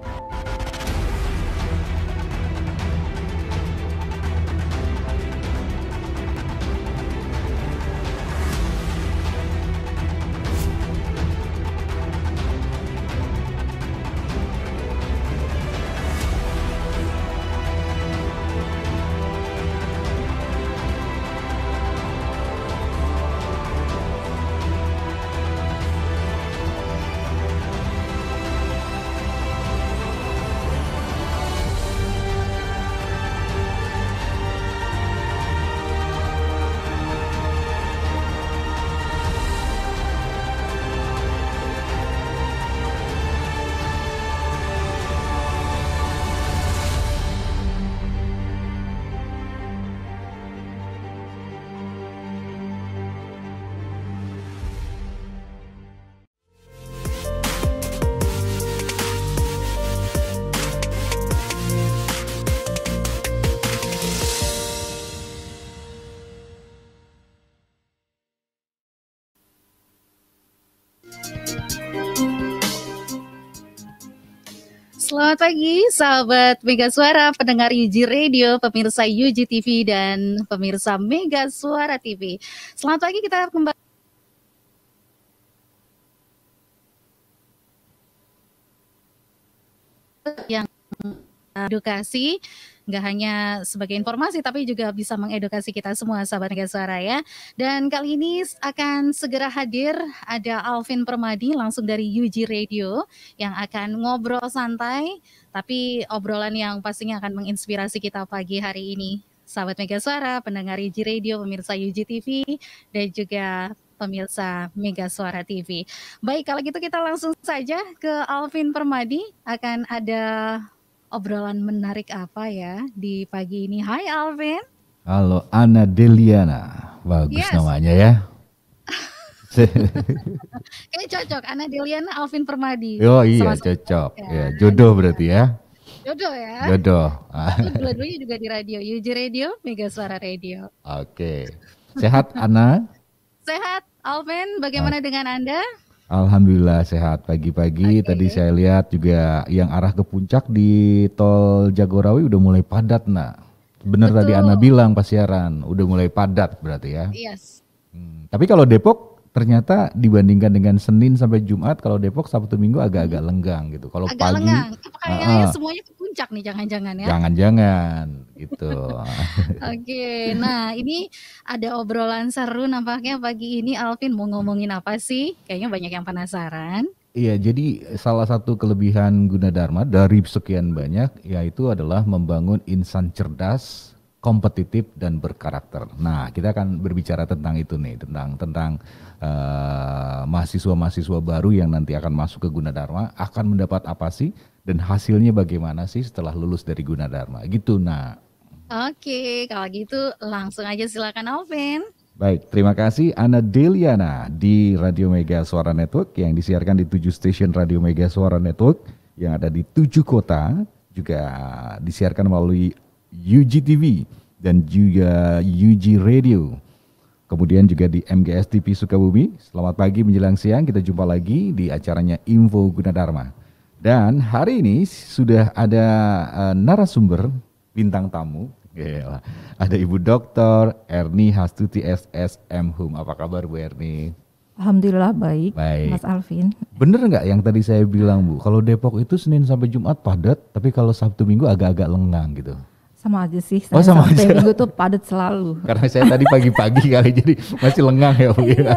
you Selamat pagi sahabat Mega Suara, pendengar UG Radio, pemirsa UG TV dan pemirsa Mega Suara TV. Selamat pagi kita kembali yang edukasi nggak hanya sebagai informasi tapi juga bisa mengedukasi kita semua sahabat Mega Suara ya. Dan kali ini akan segera hadir ada Alvin Permadi langsung dari UG Radio yang akan ngobrol santai tapi obrolan yang pastinya akan menginspirasi kita pagi hari ini. Sahabat Mega Suara, pendengar UG Radio, pemirsa UG TV dan juga pemirsa Mega Suara TV. Baik, kalau gitu kita langsung saja ke Alvin Permadi akan ada obrolan menarik apa ya di pagi ini. Hai Alvin. Halo Ana Deliana. Bagus yes. namanya ya. Ini cocok Ana Deliana Alvin Permadi. Oh iya Sama -sama cocok. Ya. ya, jodoh berarti ya. Jodoh ya. Jodoh. Dua-duanya juga di radio, UJ Radio, Mega Suara Radio. Oke. Okay. Sehat Ana? Sehat Alvin, bagaimana ah. dengan Anda? Alhamdulillah sehat pagi-pagi. Okay. Tadi ya. saya lihat juga yang arah ke puncak di tol Jagorawi udah mulai padat, nak. Bener Betul. tadi Ana bilang pas siaran, udah mulai padat berarti ya. Yes. Iya. Hmm. Tapi kalau Depok ternyata dibandingkan dengan Senin sampai Jumat kalau Depok Sabtu Minggu agak-agak hmm. lenggang gitu. Kalau agak pagi lenggang. Apakah uh, semuanya ke puncak nih jangan-jangan ya? Jangan-jangan gitu. Oke, okay. nah ini ada obrolan seru nampaknya pagi ini Alvin mau ngomongin apa sih? Kayaknya banyak yang penasaran. Iya, jadi salah satu kelebihan Gunadarma dari sekian banyak yaitu adalah membangun insan cerdas kompetitif dan berkarakter. Nah, kita akan berbicara tentang itu nih, tentang tentang uh, mahasiswa-mahasiswa baru yang nanti akan masuk ke Gunadarma akan mendapat apa sih dan hasilnya bagaimana sih setelah lulus dari Gunadarma. Gitu, nah. Oke, kalau gitu langsung aja silakan Alvin. Baik, terima kasih Ana Deliana di Radio Mega Suara Network yang disiarkan di 7 stasiun Radio Mega Suara Network yang ada di 7 kota juga disiarkan melalui UGTV dan juga UG Radio. Kemudian juga di MGS TV Sukabumi. Selamat pagi menjelang siang, kita jumpa lagi di acaranya Info Gunadarma. Dan hari ini sudah ada uh, narasumber bintang tamu. Gila. Ada Ibu Dokter Erni Hastuti SSM Hum. Apa kabar Bu Erni? Alhamdulillah baik, baik. Mas Alvin. Bener nggak yang tadi saya bilang Bu? Kalau Depok itu Senin sampai Jumat padat, tapi kalau Sabtu Minggu agak-agak lengang gitu. Sama aja sih, saya oh, sama aja. minggu tuh padat selalu. Karena saya tadi pagi-pagi kali jadi masih lengang ya Bu. Ya. Iya.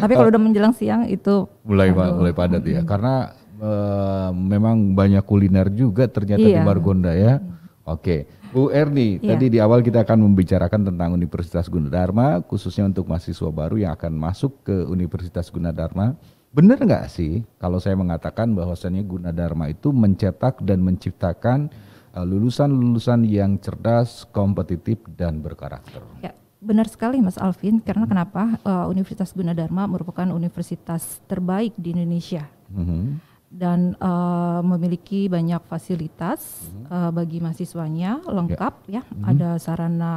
Tapi kalau udah menjelang siang itu mulai aduh. mulai padat ya. Karena uh, memang banyak kuliner juga ternyata iya. di Margonda ya. Oke. Bu Erni, yeah. tadi di awal kita akan membicarakan tentang Universitas Gunadarma, khususnya untuk mahasiswa baru yang akan masuk ke Universitas Gunadarma. Benar nggak sih kalau saya mengatakan bahwasannya Gunadarma itu mencetak dan menciptakan Eh, lulusan-lulusan yang cerdas, kompetitif dan berkarakter. Ya. Benar sekali Mas Alvin, karena hmm. kenapa uh, Universitas Gunadarma merupakan universitas terbaik di Indonesia hmm. dan uh, memiliki banyak fasilitas hmm. uh, bagi mahasiswanya lengkap ya, ya. Hmm. ada sarana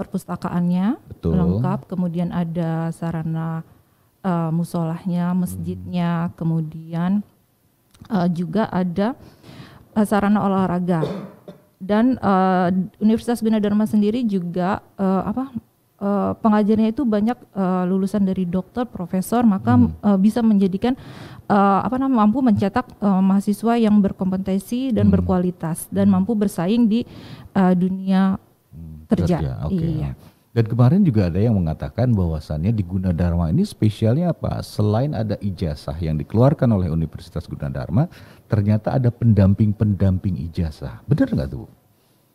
perpustakaannya Betul. lengkap, kemudian ada sarana uh, musolahnya, mhm. masjidnya, hmm. kemudian uh, juga ada Eh, sarana olahraga. Dan uh, Universitas Gunadarma sendiri juga uh, apa uh, pengajarnya itu banyak uh, lulusan dari dokter, profesor, maka hmm. uh, bisa menjadikan uh, apa namanya mampu mencetak uh, mahasiswa yang berkompetensi dan hmm. berkualitas dan mampu bersaing di uh, dunia hmm, kerja. kerja. Okay. Iya. Dan kemarin juga ada yang mengatakan bahwasannya di Gunadarma ini spesialnya apa? Selain ada ijazah yang dikeluarkan oleh Universitas Gunadarma, ternyata ada pendamping-pendamping ijazah. Benar nggak tuh?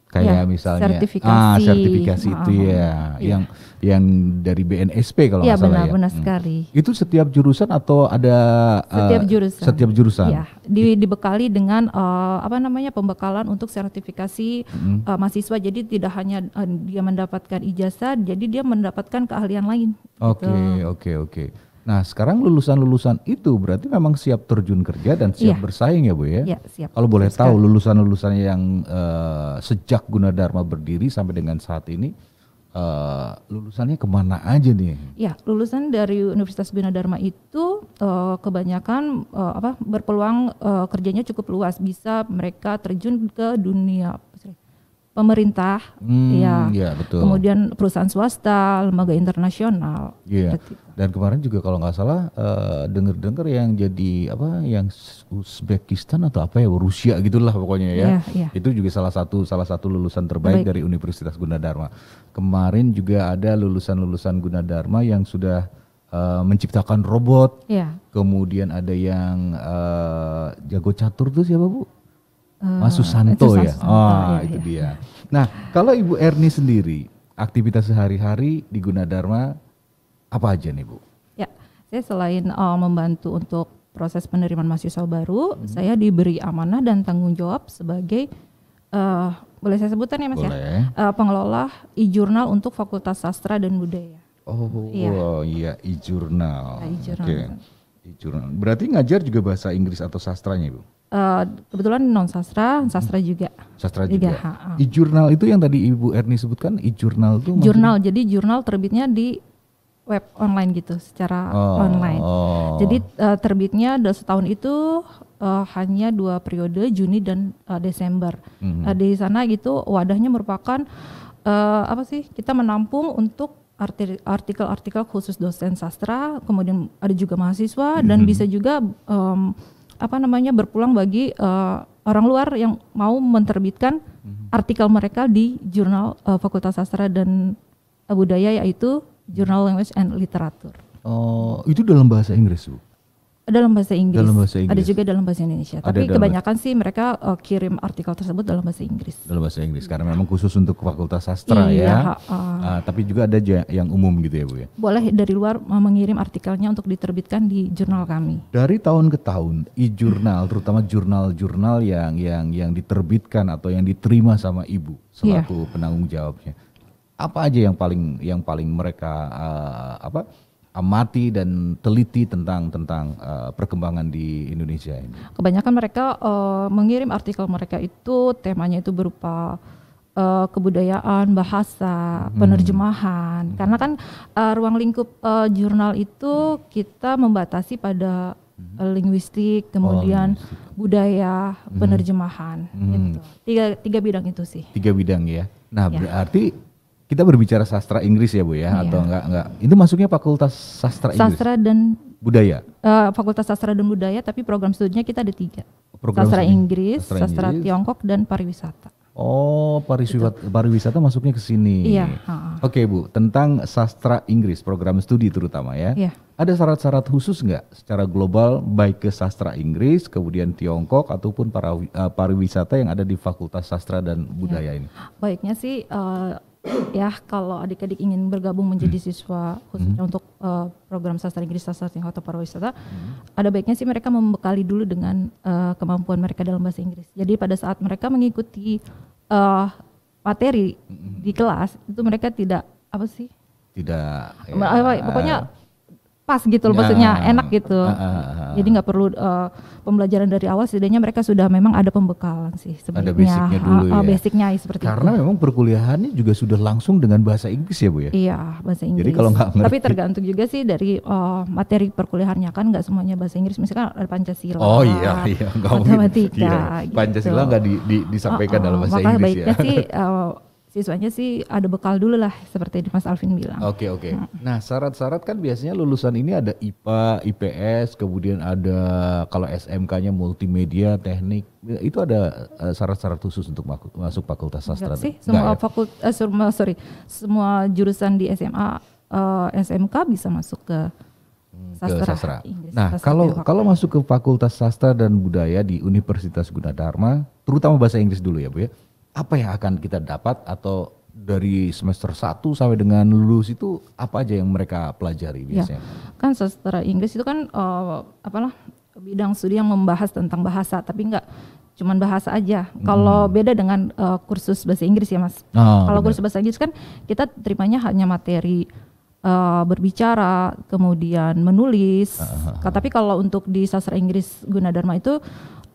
Kayak ya, misalnya sertifikasi. ah sertifikasi itu ya, ya yang yang dari BNSP kalau ya, salah ya. benar hmm. sekali. Hmm. Itu setiap jurusan atau ada eh, setiap jurusan. Setiap jurusan. Ya, di, dibekali dengan uh, apa namanya pembekalan untuk sertifikasi hmm. uh, mahasiswa. Jadi tidak hanya uh, dia mendapatkan ijazah, jadi dia mendapatkan keahlian lain. Gitu. Oke, oke, oke. Nah, sekarang lulusan-lulusan itu berarti memang siap terjun kerja dan siap ya. bersaing ya, Bu ya? Iya, siap. Kalau boleh sekarang. tahu lulusan-lulusan yang uh, sejak Gunadarma berdiri sampai dengan saat ini Uh, lulusannya kemana aja nih? Ya, lulusan dari Universitas Gunadarma itu uh, kebanyakan uh, apa berpeluang uh, kerjanya cukup luas. Bisa mereka terjun ke dunia pemerintah, hmm, ya, ya betul. kemudian perusahaan swasta, lembaga internasional. Iya. Gitu. Dan kemarin juga kalau nggak salah uh, eh, dengar-dengar yang jadi apa yang Uzbekistan atau apa ya Rusia gitulah pokoknya ya. ya, ya. Itu juga salah satu salah satu lulusan terbaik Baik. dari Universitas Gunadarma. Kemarin juga ada lulusan-lulusan Gunadarma yang sudah uh, menciptakan robot. yeah. Kemudian ada yang uh, jago catur tuh siapa bu? uh, Mas Susanto ya. Susanto, ah, ya, itu ya. dia. Nah, kalau Ibu Erni sendiri, aktivitas sehari-hari di Gunadarma apa aja nih, Bu? Ya, saya selain uh, membantu untuk proses penerimaan mahasiswa baru, hmm. saya diberi amanah dan tanggung jawab sebagai uh, boleh saya sebutkan ya Mas ya? boleh. ya? Uh, pengelola e-jurnal untuk Fakultas Sastra dan Budaya. Oh, iya, wow, oh, iya e-jurnal. Nah, e-jurnal. Okay. E-jurnal. Berarti ngajar juga bahasa Inggris atau sastranya, Ibu? Eh, kebetulan non sastra, sastra hmm. juga. Sastra juga. juga. E-jurnal itu yang tadi Ibu Erni sebutkan, e-jurnal itu. Jurnal, jadi jurnal terbitnya di web online gitu, secara oh, online. Oh. Jadi uh, terbitnya setahun itu uh, hanya dua periode Juni dan uh, Desember. Mm -hmm. uh, di sana gitu wadahnya merupakan uh, apa sih? Kita menampung untuk artikel-artikel khusus dosen sastra, kemudian ada juga mahasiswa mm -hmm. dan bisa juga um, apa namanya berpulang bagi uh, orang luar yang mau menerbitkan hmm. artikel mereka di jurnal uh, Fakultas Sastra dan eh, Budaya yaitu jurnal Language and Literature. Oh, itu dalam bahasa Inggris, Bu? dalam bahasa Inggris. Dalam bahasa Inggris. Ada juga dalam bahasa Indonesia. Ada Tapi kebanyakan bahasa. sih mereka uh, kirim artikel tersebut dalam bahasa Inggris. Dalam bahasa Inggris karena memang khusus untuk fakultas sastra iya, ya. uh, uh, tapi juga ada yang umum gitu ya Bu ya. Boleh dari luar uh, mengirim artikelnya untuk diterbitkan di jurnal kami. Dari tahun ke tahun e-jurnal terutama jurnal-jurnal yang yang yang diterbitkan atau yang diterima sama Ibu selaku yeah. penanggung jawabnya. Apa aja yang paling yang paling mereka uh, apa? amati dan teliti tentang tentang uh, perkembangan di Indonesia ini? Kebanyakan mereka uh, mengirim artikel mereka itu temanya itu berupa uh, kebudayaan, bahasa, hmm. penerjemahan. Hmm. Karena kan uh, ruang lingkup uh, jurnal itu kita membatasi pada hmm. linguistik, oh, kemudian oh, budaya, hmm. penerjemahan. Hmm. Gitu. Tiga tiga bidang itu sih. Tiga bidang ya. Nah ya. berarti kita berbicara sastra Inggris ya Bu ya iya. atau enggak enggak. Itu masuknya fakultas sastra, Inggris. Sastra dan budaya. Uh, fakultas sastra dan budaya tapi program studinya kita ada tiga. Program sastra Inggris, sastra, sastra Tiongkok dan pariwisata. Oh, pariwisata gitu. pariwisata masuknya ke sini. Iya, Oke, okay, Bu. Tentang sastra Inggris program studi terutama ya. Iya. Ada syarat-syarat khusus enggak secara global baik ke sastra Inggris, kemudian Tiongkok ataupun para uh, eh, pariwisata yang ada di Fakultas Sastra dan Budaya iya. ini? Baiknya sih uh, ya kalau adik-adik ingin bergabung menjadi hmm. siswa khususnya hmm. untuk uh, program sastra Inggris sastra Tiongkok atau pariwisata hmm. ada baiknya sih mereka membekali dulu dengan uh, kemampuan mereka dalam bahasa Inggris jadi pada saat mereka mengikuti uh, materi hmm. di kelas itu mereka tidak apa sih tidak ya, pokoknya pas gitu loh, ya. maksudnya enak gitu. Uh, uh, uh, Jadi nggak perlu uh, pembelajaran dari awal, setidaknya mereka sudah memang ada pembekalan sih sebenarnya. Ada basicnya dulu uh, uh, ya. Basicnya ya, seperti Karena itu. memang perkuliahannya juga sudah langsung dengan bahasa Inggris ya bu ya. Iya bahasa Inggris. Jadi kalau ngerti. Tapi tergantung juga sih dari uh, materi perkuliahannya kan nggak semuanya bahasa Inggris, misalkan ada Pancasila. Oh iya iya nggak mungkin. Matematika. Iya. iya. Pancasila gitu. nggak di, di, disampaikan uh, uh, dalam bahasa Inggris ya. Maka baiknya sih. Uh, siswanya sih ada bekal dulu lah seperti Mas Alvin bilang. Oke okay, oke. Okay. Hmm. Nah syarat-syarat kan biasanya lulusan ini ada IPA, IPS, kemudian ada kalau SMK-nya multimedia, teknik. Itu ada eh, syarat-syarat khusus untuk masuk fakultas sastra? Enggak sih, semua ya? fakultas, eh, semua sorry, semua jurusan di SMA, eh, SMK bisa masuk ke hmm, sastra. Ke sastra. Inggris, nah sastra kalau kalau masuk ke fakultas sastra dan budaya di Universitas Gunadarma, terutama bahasa Inggris dulu ya bu ya apa yang akan kita dapat atau dari semester 1 sampai dengan lulus itu apa aja yang mereka pelajari ya, biasanya? Ya, kan sastra Inggris itu kan uh, apalah bidang studi yang membahas tentang bahasa tapi enggak cuman bahasa aja. Hmm. Kalau beda dengan uh, kursus bahasa Inggris ya, Mas. Oh, Kalau kursus bahasa Inggris kan kita terimanya hanya materi uh, berbicara, kemudian menulis. Uh, uh, uh. Tapi kalau untuk di sastra Inggris Gunadarma itu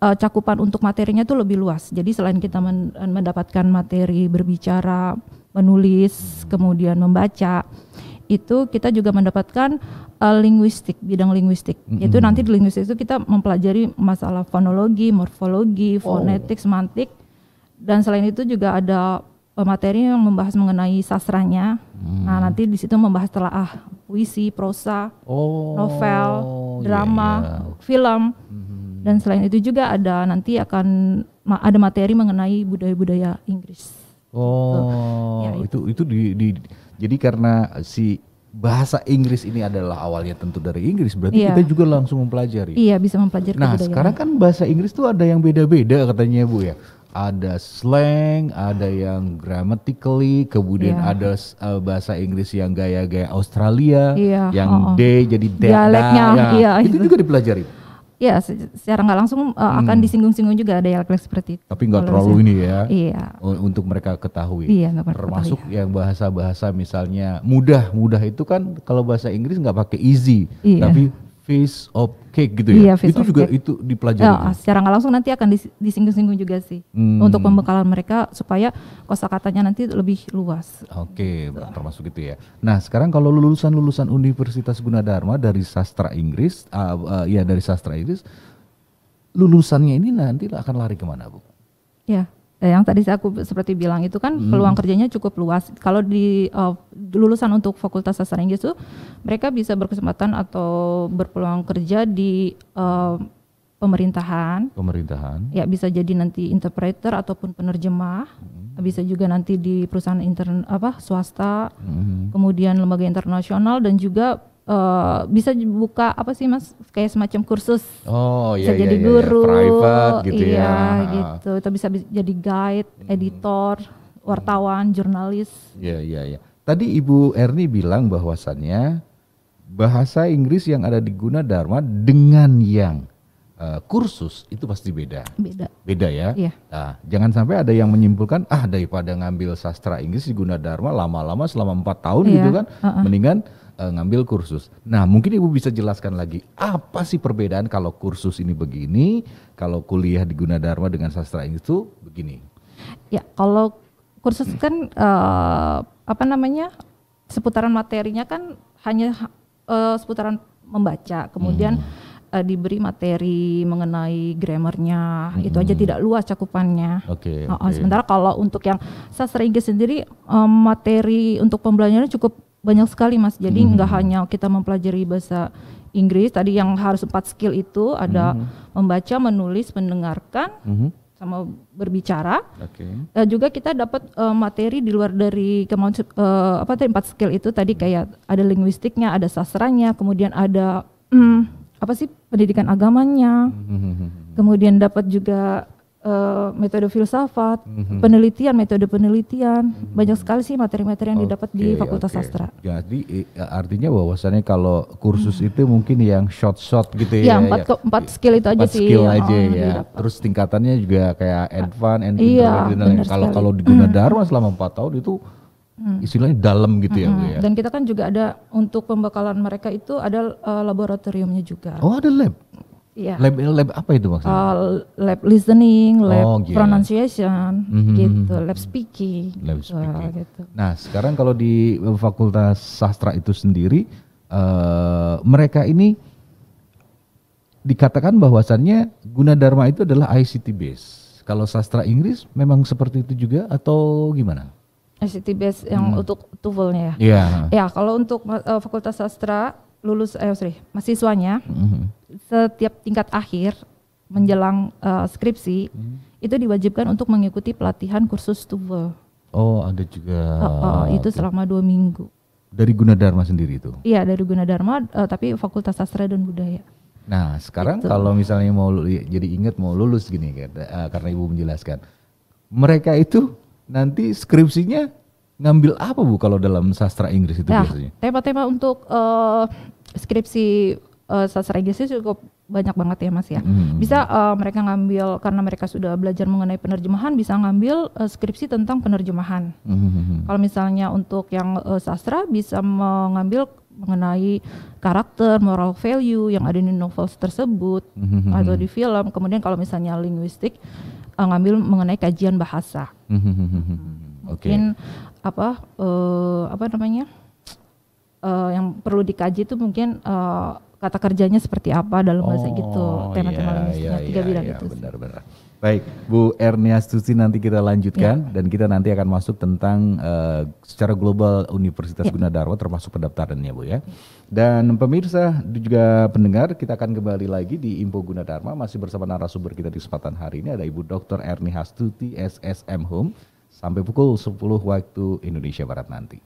uh, cakupan untuk materinya itu lebih luas. Jadi selain kita men eh, mendapatkan materi berbicara, menulis, hmm. kemudian membaca, itu kita juga mendapatkan uh, linguistik, bidang linguistik. Mm -hmm. Itu nanti di linguistik itu kita mempelajari masalah fonologi, morfologi, oh. fonetik, semantik. Dan selain itu juga ada materi yang membahas mengenai sastranya. Hmm. Nah, nanti di situ membahas telaah puisi, prosa, oh, novel, iya, drama, yeah. film. Hmm. Dan selain itu juga ada nanti akan ada materi mengenai budaya-budaya Inggris. Gitu. Oh, ya, itu. itu itu di, di jadi karena si bahasa Inggris ini adalah awalnya tentu dari Inggris, berarti iya. kita juga langsung mempelajari. Iya, bisa mempelajari. Nah, sekarang kan bahasa Inggris tuh ada yang beda-beda katanya Bu ya. Ada slang, ada yang grammatically, kemudian yeah. ada uh, bahasa Inggris yang gaya-gaya Australia, yeah. yang oh, oh. D jadi dialeknya, ya. itu iya. juga dipelajari. Ya, secara nggak langsung uh, hmm. akan disinggung-singgung juga ada yang seperti itu. Tapi nggak terlalu ini ya. Iya. Untuk mereka ketahui. Iya, gak Termasuk ketahui. Ya. yang bahasa-bahasa misalnya mudah, mudah itu kan kalau bahasa Inggris nggak pakai easy, iya. tapi face of cake gitu ya. Iya, itu juga cake. itu dipelajari. Ya, secara nggak langsung nanti akan disinggung-singgung juga sih hmm. untuk pembekalan mereka supaya kosakatanya nanti lebih luas. Oke, okay, so. termasuk itu ya. Nah, sekarang kalau lulusan-lulusan Universitas Gunadarma dari sastra Inggris uh, uh, ya dari sastra Inggris lulusannya ini nanti akan lari kemana, Bu? Ya, yang tadi saya seperti bilang itu kan hmm. peluang kerjanya cukup luas. Kalau di uh, lulusan untuk Fakultas Sastra Inggris itu mereka bisa berkesempatan atau berpeluang kerja di uh, pemerintahan. Pemerintahan. Ya bisa jadi nanti interpreter ataupun penerjemah. Hmm. Bisa juga nanti di perusahaan intern apa swasta, hmm. kemudian lembaga internasional dan juga uh, bisa buka apa sih mas kayak semacam kursus oh, iya, bisa iya, jadi iya, iya. guru iya. private gitu ya. iya, ya gitu atau bisa jadi guide hmm. editor wartawan hmm. jurnalis iya iya iya tadi ibu Erni bilang bahwasannya bahasa Inggris yang ada di guna Dharma dengan yang eh, kursus itu pasti beda. Beda. Beda ya. Iya. Nah, jangan sampai ada yang menyimpulkan ah daripada ngambil sastra Inggris di Gunadarma lama-lama selama empat tahun iya. gitu kan, uh -uh. mendingan uh, ngambil kursus. Nah, mungkin Ibu bisa jelaskan lagi apa sih perbedaan kalau kursus ini begini, kalau kuliah di Gunadarma dengan sastra itu begini. Ya, kalau kursus kan uh, apa namanya? seputaran materinya kan hanya uh, seputaran membaca, kemudian hmm diberi materi mengenai grammarnya hmm. itu aja hmm. tidak luas cakupannya. Oke. Okay, okay. Sementara kalau untuk yang sastra Inggris sendiri um, materi untuk pembelajarannya cukup banyak sekali mas. Jadi hmm. nggak hmm. hanya kita mempelajari bahasa Inggris. Tadi yang harus empat skill itu ada hmm. membaca, menulis, mendengarkan, hmm. sama berbicara. Okay. Uh, juga kita dapat uh, materi di luar dari kemonsep, uh, apa tadi empat skill itu tadi kayak ada linguistiknya, ada sastranya, kemudian ada um, apa sih pendidikan agamanya. Hmm. Kemudian dapat juga uh, metode filsafat, mm-hmm. penelitian, metode penelitian, mm-hmm. banyak sekali sih materi-materi yang okay, didapat di ya, Fakultas okay. Sastra. Jadi artinya bahwasannya kalau kursus hmm itu mungkin yang short-short gitu iya, ya. Iya, empat, ya. empat skill itu aja skill sih. skill aja oh, ya. Terus tingkatannya juga kayak advance and iya, gitu. nah, Kalau kalau di Gunadarma mhm. mm. selama empat tahun itu Hmm. istilahnya dalam gitu hmm. ya, mhm. ya. Dan kita kan juga ada untuk pembekalan mereka itu ada uh, laboratoriumnya juga. Oh, ada lab. Ya. Lab lab apa itu maksudnya? Uh, lab listening, oh, lab oh, gitu yeah. pronunciation, mm-hmm. gitu, mhm, lab mhm. speaking. Lab gitu, speaking. Gitu. Nah, sekarang kalau di Fakultas Sastra itu sendiri, uh, mereka ini dikatakan bahwasannya guna dharma itu adalah ICT base. Kalau sastra Inggris memang seperti itu juga atau gimana? ICT base yang hmm. untuk tuvelnya ya. Yeah. Ya, kalau untuk uh, Fakultas Sastra lulus eh sorry, mahasiswanya. Mm-hmm setiap tingkat akhir menjelang uh, skripsi hmm. itu diwajibkan untuk mengikuti pelatihan kursus TOEFL. Oh, ada juga. Uh, uh, itu selama dua minggu. Dari Gunadarma sendiri itu? Iya, dari Gunadarma, uh, tapi Fakultas Sastra dan Budaya. Nah, sekarang itu. kalau misalnya mau jadi ingat mau lulus gini kan, eh, karena ibu menjelaskan, mereka itu nanti skripsinya ngambil apa bu kalau dalam sastra Inggris itu nah, biasanya? Tema-tema untuk uh, skripsi uh, eh, strategisnya cukup banyak banget ya mas ya. Hmm. Bisa uh, mereka ngambil karena mereka sudah belajar mengenai penerjemahan bisa ngambil uh, skripsi tentang penerjemahan. Hmm. Kalau misalnya untuk yang uh, sastra bisa mengambil mengenai karakter, moral value yang ada di novel tersebut hmm. atau di film. Kemudian kalau misalnya linguistik uh, ngambil mengenai kajian bahasa. Hmm. Okay. Mungkin apa uh, apa namanya? Uh, yang perlu dikaji itu mungkin uh, kata kerjanya seperti apa dalam bahasa oh, gitu tema-tema yeah, linguistiknya iya, tiga iya, bidang iya, itu benar-benar baik Bu Ernia Susi nanti kita lanjutkan yeah. dan kita nanti akan masuk tentang uh, secara global Universitas yeah. Gunadarwa termasuk pendaftarannya Bu ya dan pemirsa juga pendengar kita akan kembali lagi di Info Gunadarma masih bersama narasumber kita di kesempatan hari ini ada Ibu Dr. Erni Hastuti SSM Home sampai pukul 10 waktu Indonesia Barat nanti.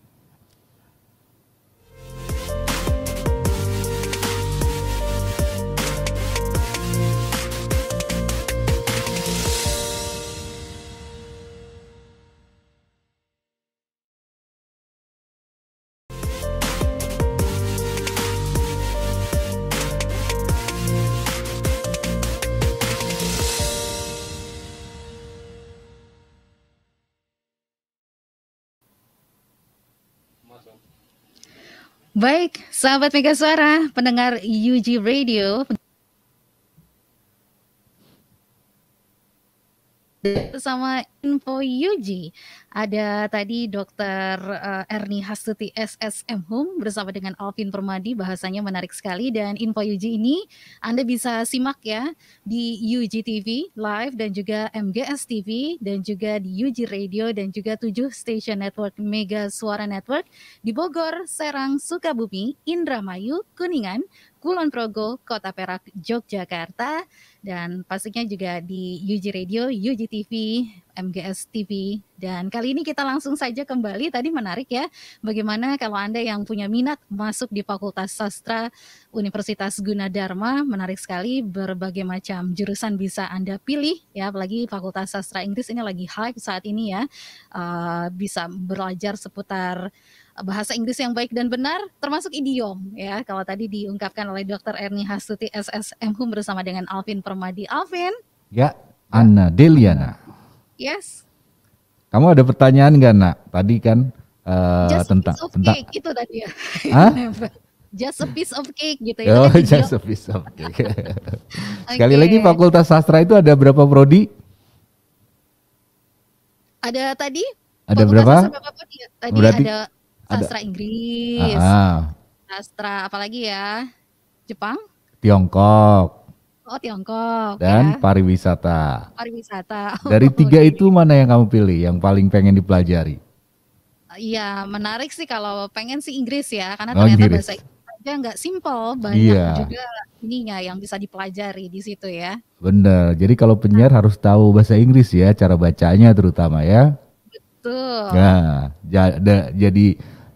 Baik, sahabat Mega Suara, pendengar UG Radio, bersama Info Yuji. Ada tadi Dr. Eh, Erni Hastuti SSM Hum bersama dengan Alvin Permadi bahasanya menarik sekali dan Info Yuji ini Anda bisa simak ya di Yuji TV live dan juga MGS TV dan juga di Yuji Radio dan juga tujuh station network Mega Suara Network di Bogor, Serang, Sukabumi, Indramayu, Kuningan, Kulon Progo, Kota Perak, Yogyakarta, dan pastinya juga di UG Radio, UG TV, MGS TV. Dan kali ini kita langsung saja kembali, tadi menarik ya, bagaimana kalau Anda yang punya minat masuk di Fakultas Sastra Universitas Gunadarma, menarik sekali berbagai macam jurusan bisa Anda pilih, ya apalagi Fakultas Sastra Inggris ini lagi hype saat ini ya, uh, bisa belajar seputar bahasa Inggris yang baik dan benar, termasuk idiom ya. Kalau tadi diungkapkan oleh Dr. Erni Hastuti SSM Hum bersama dengan Alvin Permadi. Alvin? Ya, Anna Deliana. Yes. Kamu ada pertanyaan nggak nak? Tadi kan uh, just tentang a piece of tentang cake, itu tadi ya. Huh? just a piece of cake gitu ya. Oh, just a piece of cake. Sekali okay. lagi Fakultas Sastra itu ada berapa prodi? Ada tadi? Ada Fakultas berapa? berapa prodi? Ya? Tadi Berarti ada Sastra Inggris. Ah, ah. Sastra apalagi ya? Jepang? Tiongkok. Oh, Tiongkok. Dan ya. pariwisata. Pariwisata. Dari tiga itu mana yang kamu pilih yang paling pengen dipelajari? Iya, menarik sih kalau pengen sih Inggris ya, karena oh, ternyata Inggris. bahasa Inggris aja nggak simple, banyak iya. juga ininya yang bisa dipelajari di situ ya. Bener. Jadi kalau penyiar harus tahu bahasa Inggris ya, cara bacanya terutama ya. Betul. Nah, jadi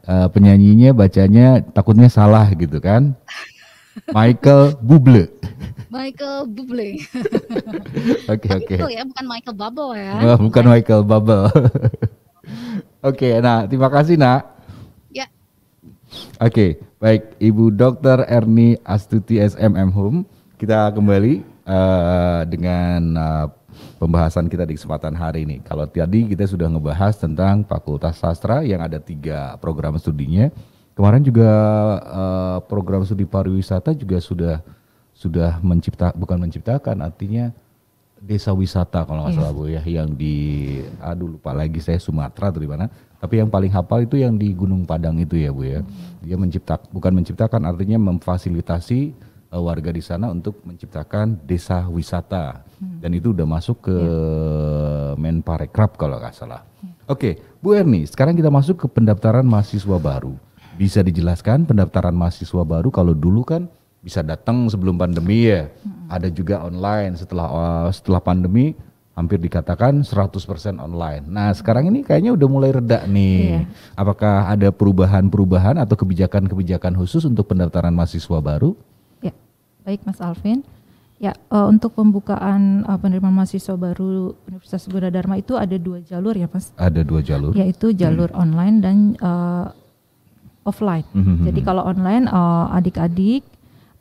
uh, penyanyinya bacanya takutnya salah gitu kan. Michael Bublé. Michael Bublé. Oke kan oke. Itu ya bukan Michael Bubble ya. Oh, bukan okay. Kan. Michael Bubble. oke, okay, nah terima kasih nak. Ya. Oke, okay, baik Ibu Dr. Erni Astuti SMM Home. Kita kembali uh, dengan uh, pembahasan kita di kesempatan hari ini. Kalau tadi kita sudah ngebahas tentang Fakultas Sastra yang ada tiga program studinya. Kemarin juga uh, program studi pariwisata juga sudah sudah mencipta bukan menciptakan artinya desa wisata kalau nggak iya. salah bu ya yang di aduh lupa lagi saya Sumatera atau di mana tapi yang paling hafal itu yang di Gunung Padang itu ya bu ya hmm. dia mencipta bukan menciptakan artinya memfasilitasi uh, warga di sana untuk menciptakan desa wisata hmm. dan itu udah masuk ke yeah. Menparekraf kalau nggak salah. Yeah. Oke, okay, Bu Erni, sekarang kita masuk ke pendaftaran mahasiswa baru. Bisa dijelaskan pendaftaran mahasiswa baru kalau dulu kan bisa datang sebelum pandemi ya. Hmm. Ada juga online setelah uh, setelah pandemi hampir dikatakan 100% online. Nah, sekarang ini kayaknya udah mulai reda nih. Yeah. Apakah ada perubahan-perubahan atau kebijakan-kebijakan khusus untuk pendaftaran mahasiswa baru? Baik, Mas Alvin. Ya, uh, untuk pembukaan uh, penerimaan mahasiswa baru Universitas Gunadarma itu ada dua jalur ya, Mas? Ada dua jalur. Yaitu hmm. jalur hmm. online dan uh, offline. Hmm, hmm, hmm Jadi kalau online adik-adik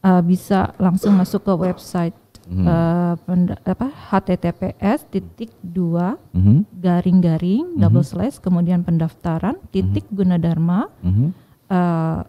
uh, bisa langsung masuk ke website hmm. uh, apa https titik dua hmm. garing garing hmm. double slash kemudian pendaftaran titik hmm. gunadarma hmm. Uh,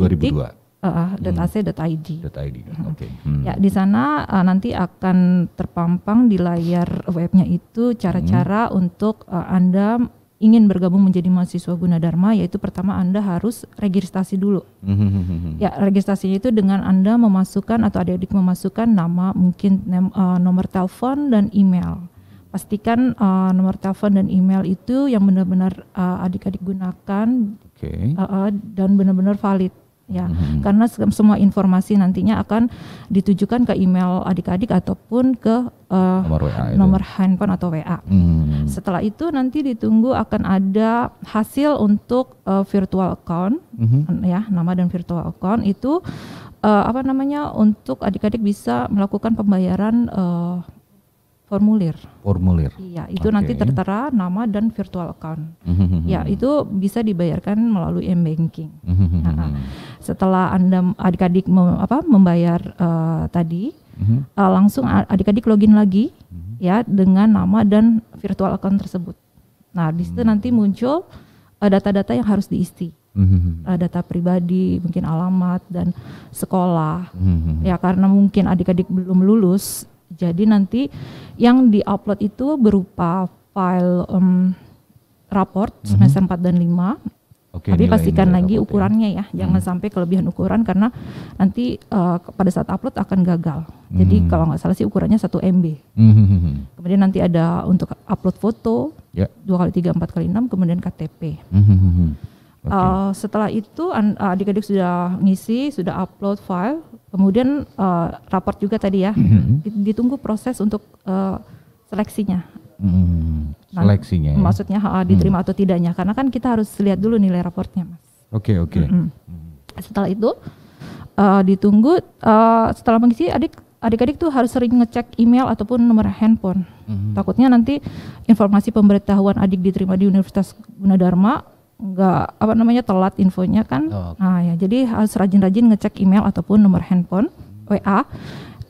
dua. Uh, hmm. .ac.id. .id. Oke. Okay. Hmm. Ya di sana uh, nanti akan terpampang di layar webnya itu cara-cara hmm. untuk uh, anda ingin bergabung menjadi mahasiswa guna dharma yaitu pertama Anda harus registrasi dulu. Hmm. Ya, registrasinya itu dengan Anda memasukkan atau adik-adik memasukkan nama, mungkin nem, uh, nomor telepon dan email. Pastikan uh, nomor telepon dan email itu yang benar-benar uh, adik-adik gunakan okay. uh, uh, dan benar-benar valid ya hmm. karena semua informasi nantinya akan ditujukan ke email adik-adik ataupun ke uh, nomor, WA nomor handphone atau WA. Hmm. Setelah itu nanti ditunggu akan ada hasil untuk uh, virtual account hmm. ya nama dan virtual account itu uh, apa namanya untuk adik-adik bisa melakukan pembayaran uh, formulir. Formulir. Iya, itu okay. nanti tertera nama dan virtual account. Mm-hmm. Ya, itu bisa dibayarkan melalui e banking Mm-hmm. Nah, setelah Anda adik-adik mem, apa membayar uh, tadi, mm-hmm. uh, langsung adik-adik login lagi mm-hmm. ya dengan nama dan virtual account tersebut. Nah, di situ mm-hmm. nanti muncul uh, data-data yang harus diisi. Mm-hmm. data pribadi, mungkin alamat dan sekolah. Mm-hmm. Ya, karena mungkin adik-adik belum lulus jadi nanti yang diupload itu berupa file um, raport mhm. semester mm -hmm. 4 dan 5 Oke, Tapi pastikan nilai lagi ya. ukurannya ya, ya. jangan mhm. sampai kelebihan ukuran karena nanti uh, pada saat upload akan gagal. Hmm. Jadi mhm. kalau nggak salah sih ukurannya 1 MB. Hmm. Kemudian nanti ada untuk upload foto ya. dua kali tiga empat kali enam, kemudian KTP. Hmm. Okay. Uh, eh, setelah itu eh, adik-adik sudah ngisi, sudah upload file, kemudian uh, raport juga tadi ya. Mm-hmm. Ditunggu proses untuk uh, seleksinya. Mm, seleksinya. Nah, ya? Maksudnya uh, diterima mm. atau tidaknya, karena kan kita harus lihat dulu nilai raportnya, mas. Oke okay, oke. Okay. Mm -hmm. Setelah itu uh, ditunggu, uh, setelah mengisi adik adik-adik tuh harus sering ngecek email ataupun nomor handphone. Mm -hmm. Takutnya nanti informasi pemberitahuan adik diterima di Universitas Gunadarma nggak apa namanya telat infonya kan. Oh. Nah ya jadi harus rajin-rajin ngecek email ataupun nomor handphone WA.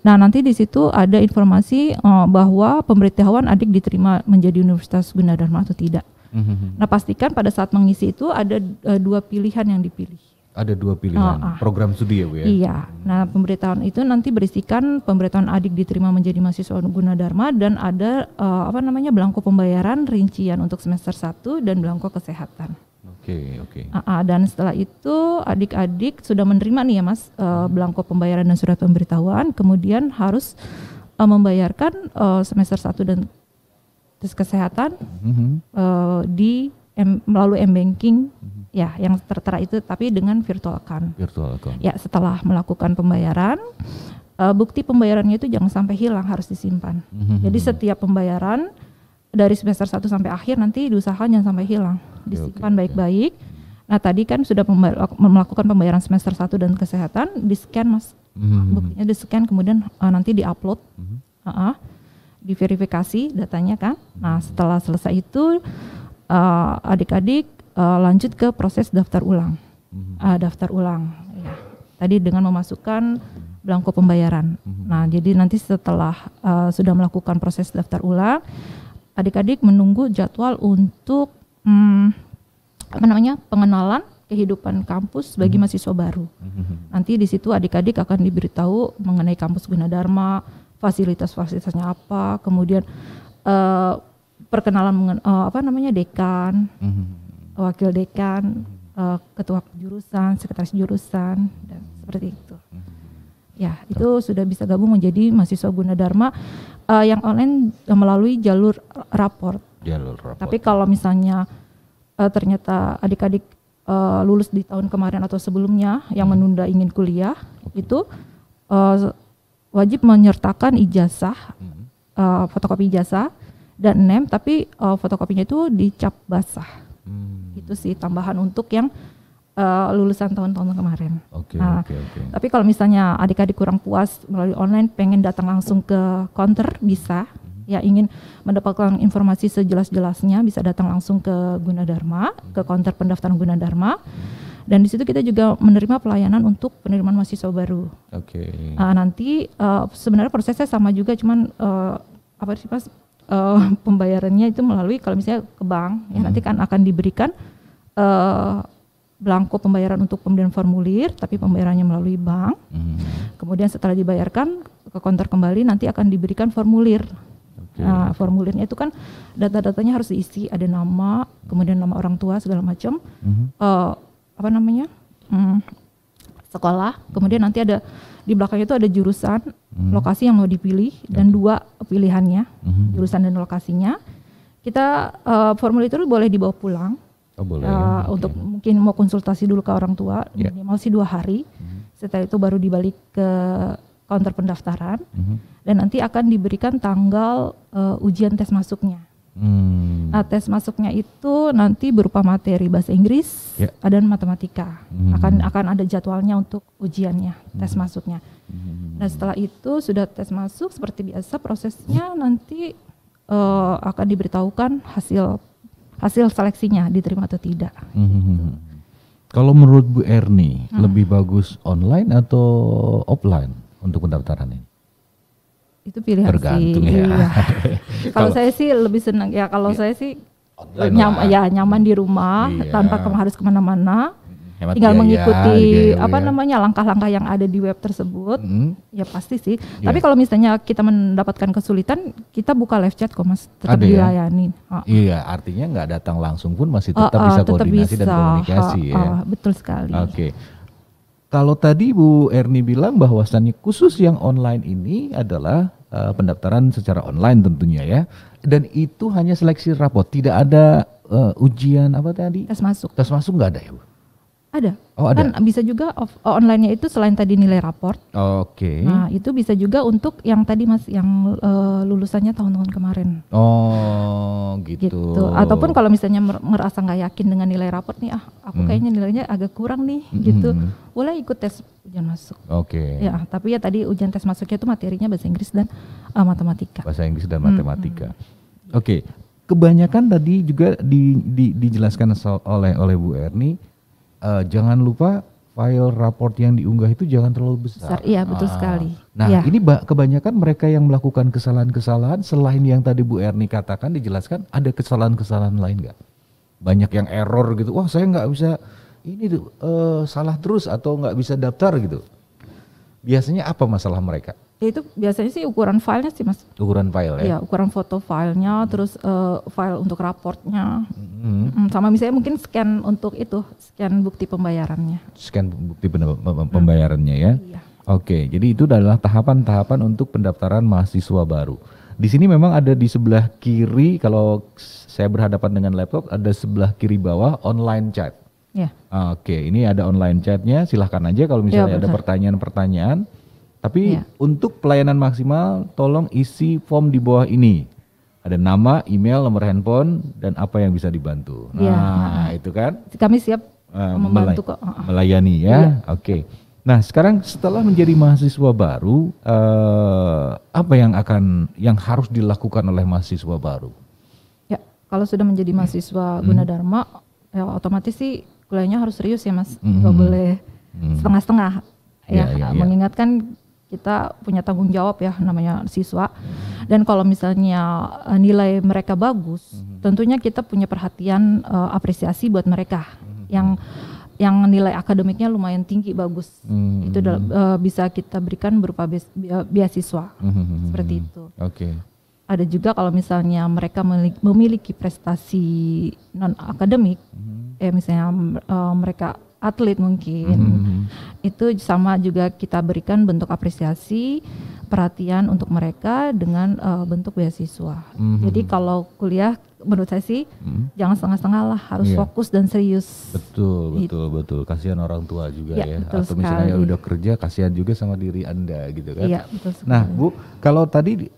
Nah nanti di situ ada informasi uh, bahwa pemberitahuan adik diterima menjadi Universitas Gunadarma atau tidak. Mm-hmm. Nah pastikan pada saat mengisi itu ada uh, dua pilihan yang dipilih. Ada dua pilihan oh, ah. program studi ya bu ya. Iya. Nah pemberitahuan itu nanti berisikan pemberitahuan adik diterima menjadi mahasiswa Gunadarma dan ada uh, apa namanya belangko pembayaran rincian untuk semester 1 dan belangko kesehatan. Oke, okay, oke. Okay. uh, ah, dan setelah itu adik-adik sudah menerima nih ya Mas uh, belangko pembayaran dan surat pemberitahuan, kemudian harus uh, membayarkan uh, semester 1 dan tes kesehatan -hmm. uh, di M, melalui m-banking -hmm. ya yang tertera itu tapi dengan virtual account. Virtual account. Ya setelah melakukan pembayaran uh, bukti pembayarannya itu jangan sampai hilang harus disimpan. Mm -hmm. Jadi setiap pembayaran dari semester 1 sampai akhir nanti diusahakan jangan sampai hilang disimpan baik-baik nah tadi kan sudah melakukan pembayaran semester 1 dan kesehatan di scan mas hmm. buktinya di scan kemudian uh, nanti di upload hmm. uh -uh, diverifikasi datanya kan nah setelah selesai itu eh, adik-adik uh, uh, lanjut ke proses daftar ulang hmm. uh, daftar ulang ya tadi dengan memasukkan belangko pembayaran. Hmm. Nah, jadi nanti setelah uh, sudah melakukan proses daftar ulang, adik-adik menunggu jadwal untuk hmm, apa namanya pengenalan kehidupan kampus bagi hmm. mahasiswa baru. Hmm. Nanti di situ adik-adik akan diberitahu mengenai kampus Gunadarma, fasilitas-fasilitasnya apa, kemudian uh, perkenalan mengen, uh, apa namanya dekan, hmm. wakil dekan, uh, ketua jurusan, sekretaris jurusan dan seperti itu. Ya, itu sudah bisa gabung menjadi mahasiswa Gunadarma uh, yang online eh, melalui jalur raport. Jalur raport. Tapi kalau misalnya uh, ternyata adik-adik uh, lulus di tahun kemarin atau sebelumnya yang hmm. menunda ingin kuliah okay. itu uh, wajib menyertakan ijazah hmm. uh, fotokopi ijazah dan NEM tapi uh, fotokopinya itu dicap basah. Hmm. Itu sih tambahan untuk yang uh, lulusan tahun-tahun kemarin. Oke, okay, nah, okay, Okay. Tapi kalau misalnya adik-adik kurang puas melalui online, pengen datang langsung ke counter bisa. Hmm. Ya ingin mendapatkan informasi sejelas-jelasnya bisa datang langsung ke Gunadarma, ke konter hmm. pendaftaran Gunadarma. Hmm. Dan di situ kita juga menerima pelayanan untuk penerimaan mahasiswa baru. Oke. Okay. Uh, eh, nanti uh, sebenarnya prosesnya sama juga, cuman uh, apa sih mas? Uh, pembayarannya itu melalui kalau misalnya ke bank, ya nanti kan akan diberikan uh, belangko pembayaran untuk pembelian formulir, tapi pembayarannya melalui bank. Hmm. Kemudian setelah dibayarkan ke konter kembali, nanti akan diberikan formulir. Okay. Nah, formulirnya itu kan data-datanya harus diisi, ada nama, kemudian nama orang tua segala macam, hmm. uh, apa namanya, hmm, sekolah. Kemudian nanti ada di belakangnya itu ada jurusan, hmm. lokasi yang mau dipilih dan dua pilihannya, hmm. jurusan dan lokasinya. Kita uh, formulir itu boleh dibawa pulang Oh, boleh. Uh, eh, ya, okay. Untuk mungkin mau konsultasi dulu ke orang tua yeah. minimal sih dua hari. Mm-hmm. Setelah itu baru dibalik ke counter pendaftaran mm-hmm. dan nanti akan diberikan tanggal uh, ujian tes masuknya. Hmm. Nah, tes masuknya itu nanti berupa materi bahasa Inggris yeah. dan matematika. Hmm. Akan akan ada jadwalnya untuk ujiannya, hmm. tes masuknya. Hmm. Nah, setelah itu sudah tes masuk seperti biasa prosesnya nanti uh, akan diberitahukan hasil hasil seleksinya diterima atau tidak. -hmm. Kalau menurut Bu Erni, hmm. lebih bagus online atau offline untuk pendaftaran ini? Itu pilihan Tergantung sih. ya. Iya. kalau saya sih lebih senang ya kalau iya. saya sih nyam, nyaman, ya nyaman di rumah iya. tanpa harus kemana-mana Hemat tinggal biaya, mengikuti biaya, gitu apa ya. namanya langkah-langkah yang ada di web tersebut. Hmm. Ya pasti sih. Yeah. Tapi kalau misalnya kita mendapatkan kesulitan, kita buka live chat kok Mas, tetap ada ya? dilayani. Ya? Oh. Iya, artinya nggak datang langsung pun masih tetap oh, bisa tetap koordinasi bisa. dan komunikasi oh, ya. Oh, betul sekali. Oke. Okay. Kalau tadi Bu Erni bilang bahwasannya khusus yang online ini adalah uh, pendaftaran secara online tentunya ya. Dan itu hanya seleksi rapot, tidak ada uh, ujian apa tadi? Tes masuk. Tes masuk nggak ada ya, Bu? Ada. Oh, ada. Kan bisa juga off, oh, online-nya itu selain tadi nilai raport. Oh, Oke. Okay. Nah, itu bisa juga untuk yang tadi Mas yang uh, lulusannya tahun-tahun kemarin. Oh, gitu. gitu. Ataupun kalau misalnya merasa nggak yakin dengan nilai raport nih, ah aku hmm. kayaknya nilainya agak kurang nih gitu. hmm. gitu. Boleh ikut tes ujian masuk. Oke. Okay. Ya, tapi ya tadi ujian tes masuknya itu materinya bahasa Inggris dan uh, matematika. Bahasa Inggris dan matematika. Hmm. hmm. Oke. Okay. Kebanyakan tadi juga di, di, dijelaskan oleh oleh Bu Erni uh, jangan lupa file raport yang diunggah itu jangan terlalu besar. besar iya ah. betul ah. sekali. Nah ya. ini kebanyakan mereka yang melakukan kesalahan-kesalahan selain yang tadi Bu Erni katakan dijelaskan ada kesalahan-kesalahan lain nggak? Banyak yang error gitu. Wah saya nggak bisa ini uh, salah terus atau nggak bisa daftar gitu. Biasanya apa masalah mereka? Ya, itu biasanya sih ukuran filenya sih mas. Ukuran file ya? Ya ukuran foto filenya, hmm. terus uh, file untuk raportnya, hmm. hmm. sama misalnya mungkin scan untuk itu, scan bukti pembayarannya. Scan bukti pembayarannya ya? Iya. Oke, jadi itu adalah tahapan-tahapan untuk pendaftaran mahasiswa baru. Di sini memang ada di sebelah kiri, kalau saya berhadapan dengan laptop, ada sebelah kiri bawah online chat. Ya. Oke, ini ada online chatnya, silahkan aja kalau misalnya ya, ada pertanyaan-pertanyaan tapi ya. untuk pelayanan maksimal, tolong isi form di bawah ini. Ada nama, email, nomor handphone, dan apa yang bisa dibantu. Nah, ya. itu kan. Kami siap uh, membantu kok. Melayani ya. ya. Oke. Okay. Nah, sekarang setelah menjadi mahasiswa baru, uh, apa yang akan yang harus dilakukan oleh mahasiswa baru? Ya, kalau sudah menjadi mahasiswa hmm. Gunadarma, ya otomatis sih kuliahnya harus serius ya, Mas. Enggak hmm. boleh setengah-setengah. Ya, ya, ya, ya, mengingatkan kita punya tanggung jawab ya namanya siswa. Dan kalau misalnya uh, nilai mereka bagus, mm-hmm. tentunya kita punya perhatian uh, apresiasi buat mereka mm-hmm. yang yang nilai akademiknya lumayan tinggi bagus. Mm-hmm. Itu dalam, uh, eh, bisa kita berikan berupa beasiswa mm-hmm. seperti itu. Oke. Okay ada juga kalau misalnya mereka memiliki prestasi non akademik mm -hmm. eh misalnya uh, mereka atlet mungkin. Hmm. Itu sama juga kita berikan bentuk apresiasi, perhatian untuk mereka dengan uh, bentuk beasiswa. Hmm. Jadi kalau kuliah menurut saya sih hmm. jangan setengah-setengah lah, harus yeah. fokus dan serius. Betul, betul, gitu. betul. Kasihan orang tua juga ya. ya. Atau sekali. misalnya udah kerja, kasihan juga sama diri Anda gitu kan. Iya, betul sekali. Nah, Bu, kalau tadi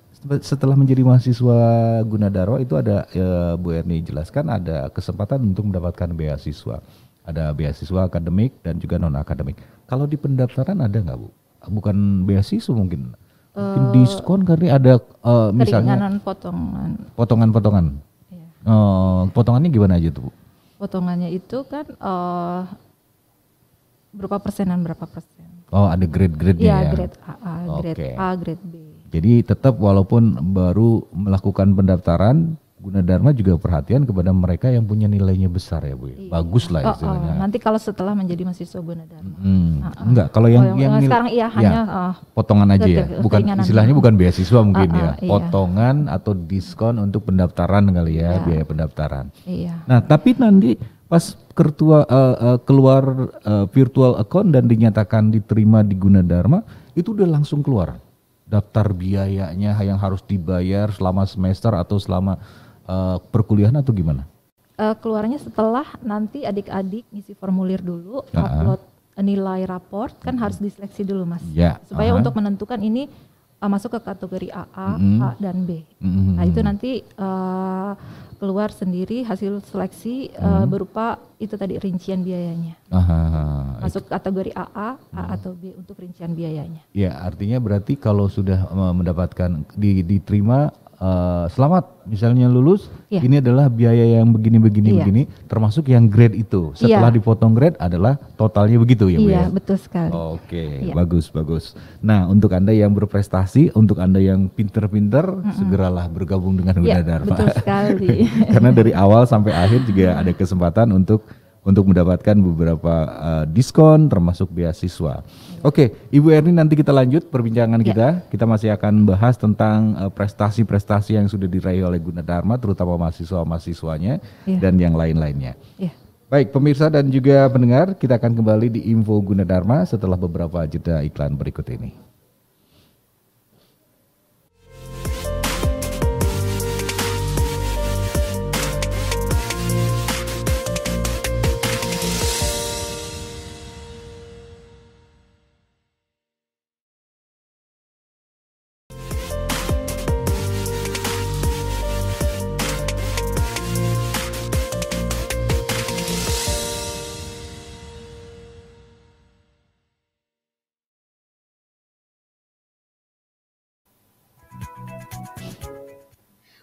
setelah menjadi mahasiswa Gunadarwa itu ada e, Bu Erni jelaskan ada kesempatan untuk mendapatkan beasiswa. Ada beasiswa akademik dan juga non akademik. Kalau di pendaftaran ada nggak bu? Bukan beasiswa mungkin. Mungkin uh, diskon karena ada uh, misalnya potongan. Potongan-potongan. Iya. Uh, potongannya gimana aja tuh bu? Potongannya itu kan uh, berapa persenan berapa persen? Oh ada grade-grade iya, ya? Iya grade A, grade okay. A, grade B. Jadi tetap walaupun baru melakukan pendaftaran Guna Dharma juga perhatian kepada mereka yang punya nilainya besar ya Bu. Ya? Iya. Bagus lah oh, istilahnya. Oh, Nanti kalau setelah menjadi mahasiswa Gunadarma. Hmm. Uh, ah, ah. Enggak, kalau yang, oh, yang, yang sekarang iya ya, uh, potongan aja ya. Bukan istilahnya bukan beasiswa mungkin uh, uh, ya. Iya. Potongan atau diskon untuk pendaftaran kali ya, iya. biaya pendaftaran. Iya. Nah, tapi nanti pas kertua, uh, eh, uh, eh, keluar uh, virtual account dan dinyatakan diterima di Guna Dharma, itu udah langsung keluar daftar biayanya yang harus dibayar selama semester atau selama uh, perkuliahan atau gimana? Uh, keluarnya setelah nanti adik-adik ngisi formulir dulu, uh-huh. upload nilai raport kan uh-huh. harus diseleksi dulu mas, yeah. supaya uh-huh. untuk menentukan ini uh, masuk ke kategori A, mm-hmm. A dan B. Mm-hmm. Nah itu nanti uh, keluar sendiri hasil seleksi mm-hmm. berupa itu tadi rincian biayanya. -huh. Ah, masuk itu. kategori A, A mm. atau B untuk rincian biayanya. Ya artinya berarti kalau sudah mendapatkan diterima uh, selamat misalnya lulus yeah. ini adalah biaya yang begini begini iya. yeah. begini termasuk yang grade itu setelah yeah. dipotong grade adalah totalnya begitu ya Bu yeah, ya betul sekali oke okay, iya. yeah. bagus bagus nah untuk anda yang berprestasi untuk anda yang pinter-pinter mm -hmm. segeralah bergabung dengan iya, Gunadarma yeah, betul sekali karena dari awal sampai akhir juga ada kesempatan untuk untuk mendapatkan beberapa uh, diskon termasuk beasiswa. Oke, okay, Ibu Erni nanti kita lanjut perbincangan ya. kita. Kita masih akan bahas tentang eh, prestasi-prestasi uh, yang sudah diraih oleh Gunadarma terutama mahasiswa-mahasiswanya ya. dan yang lain-lainnya. Ya. Baik, pemirsa dan juga pendengar, kita akan kembali di Info Gunadarma setelah beberapa jeda iklan berikut ini.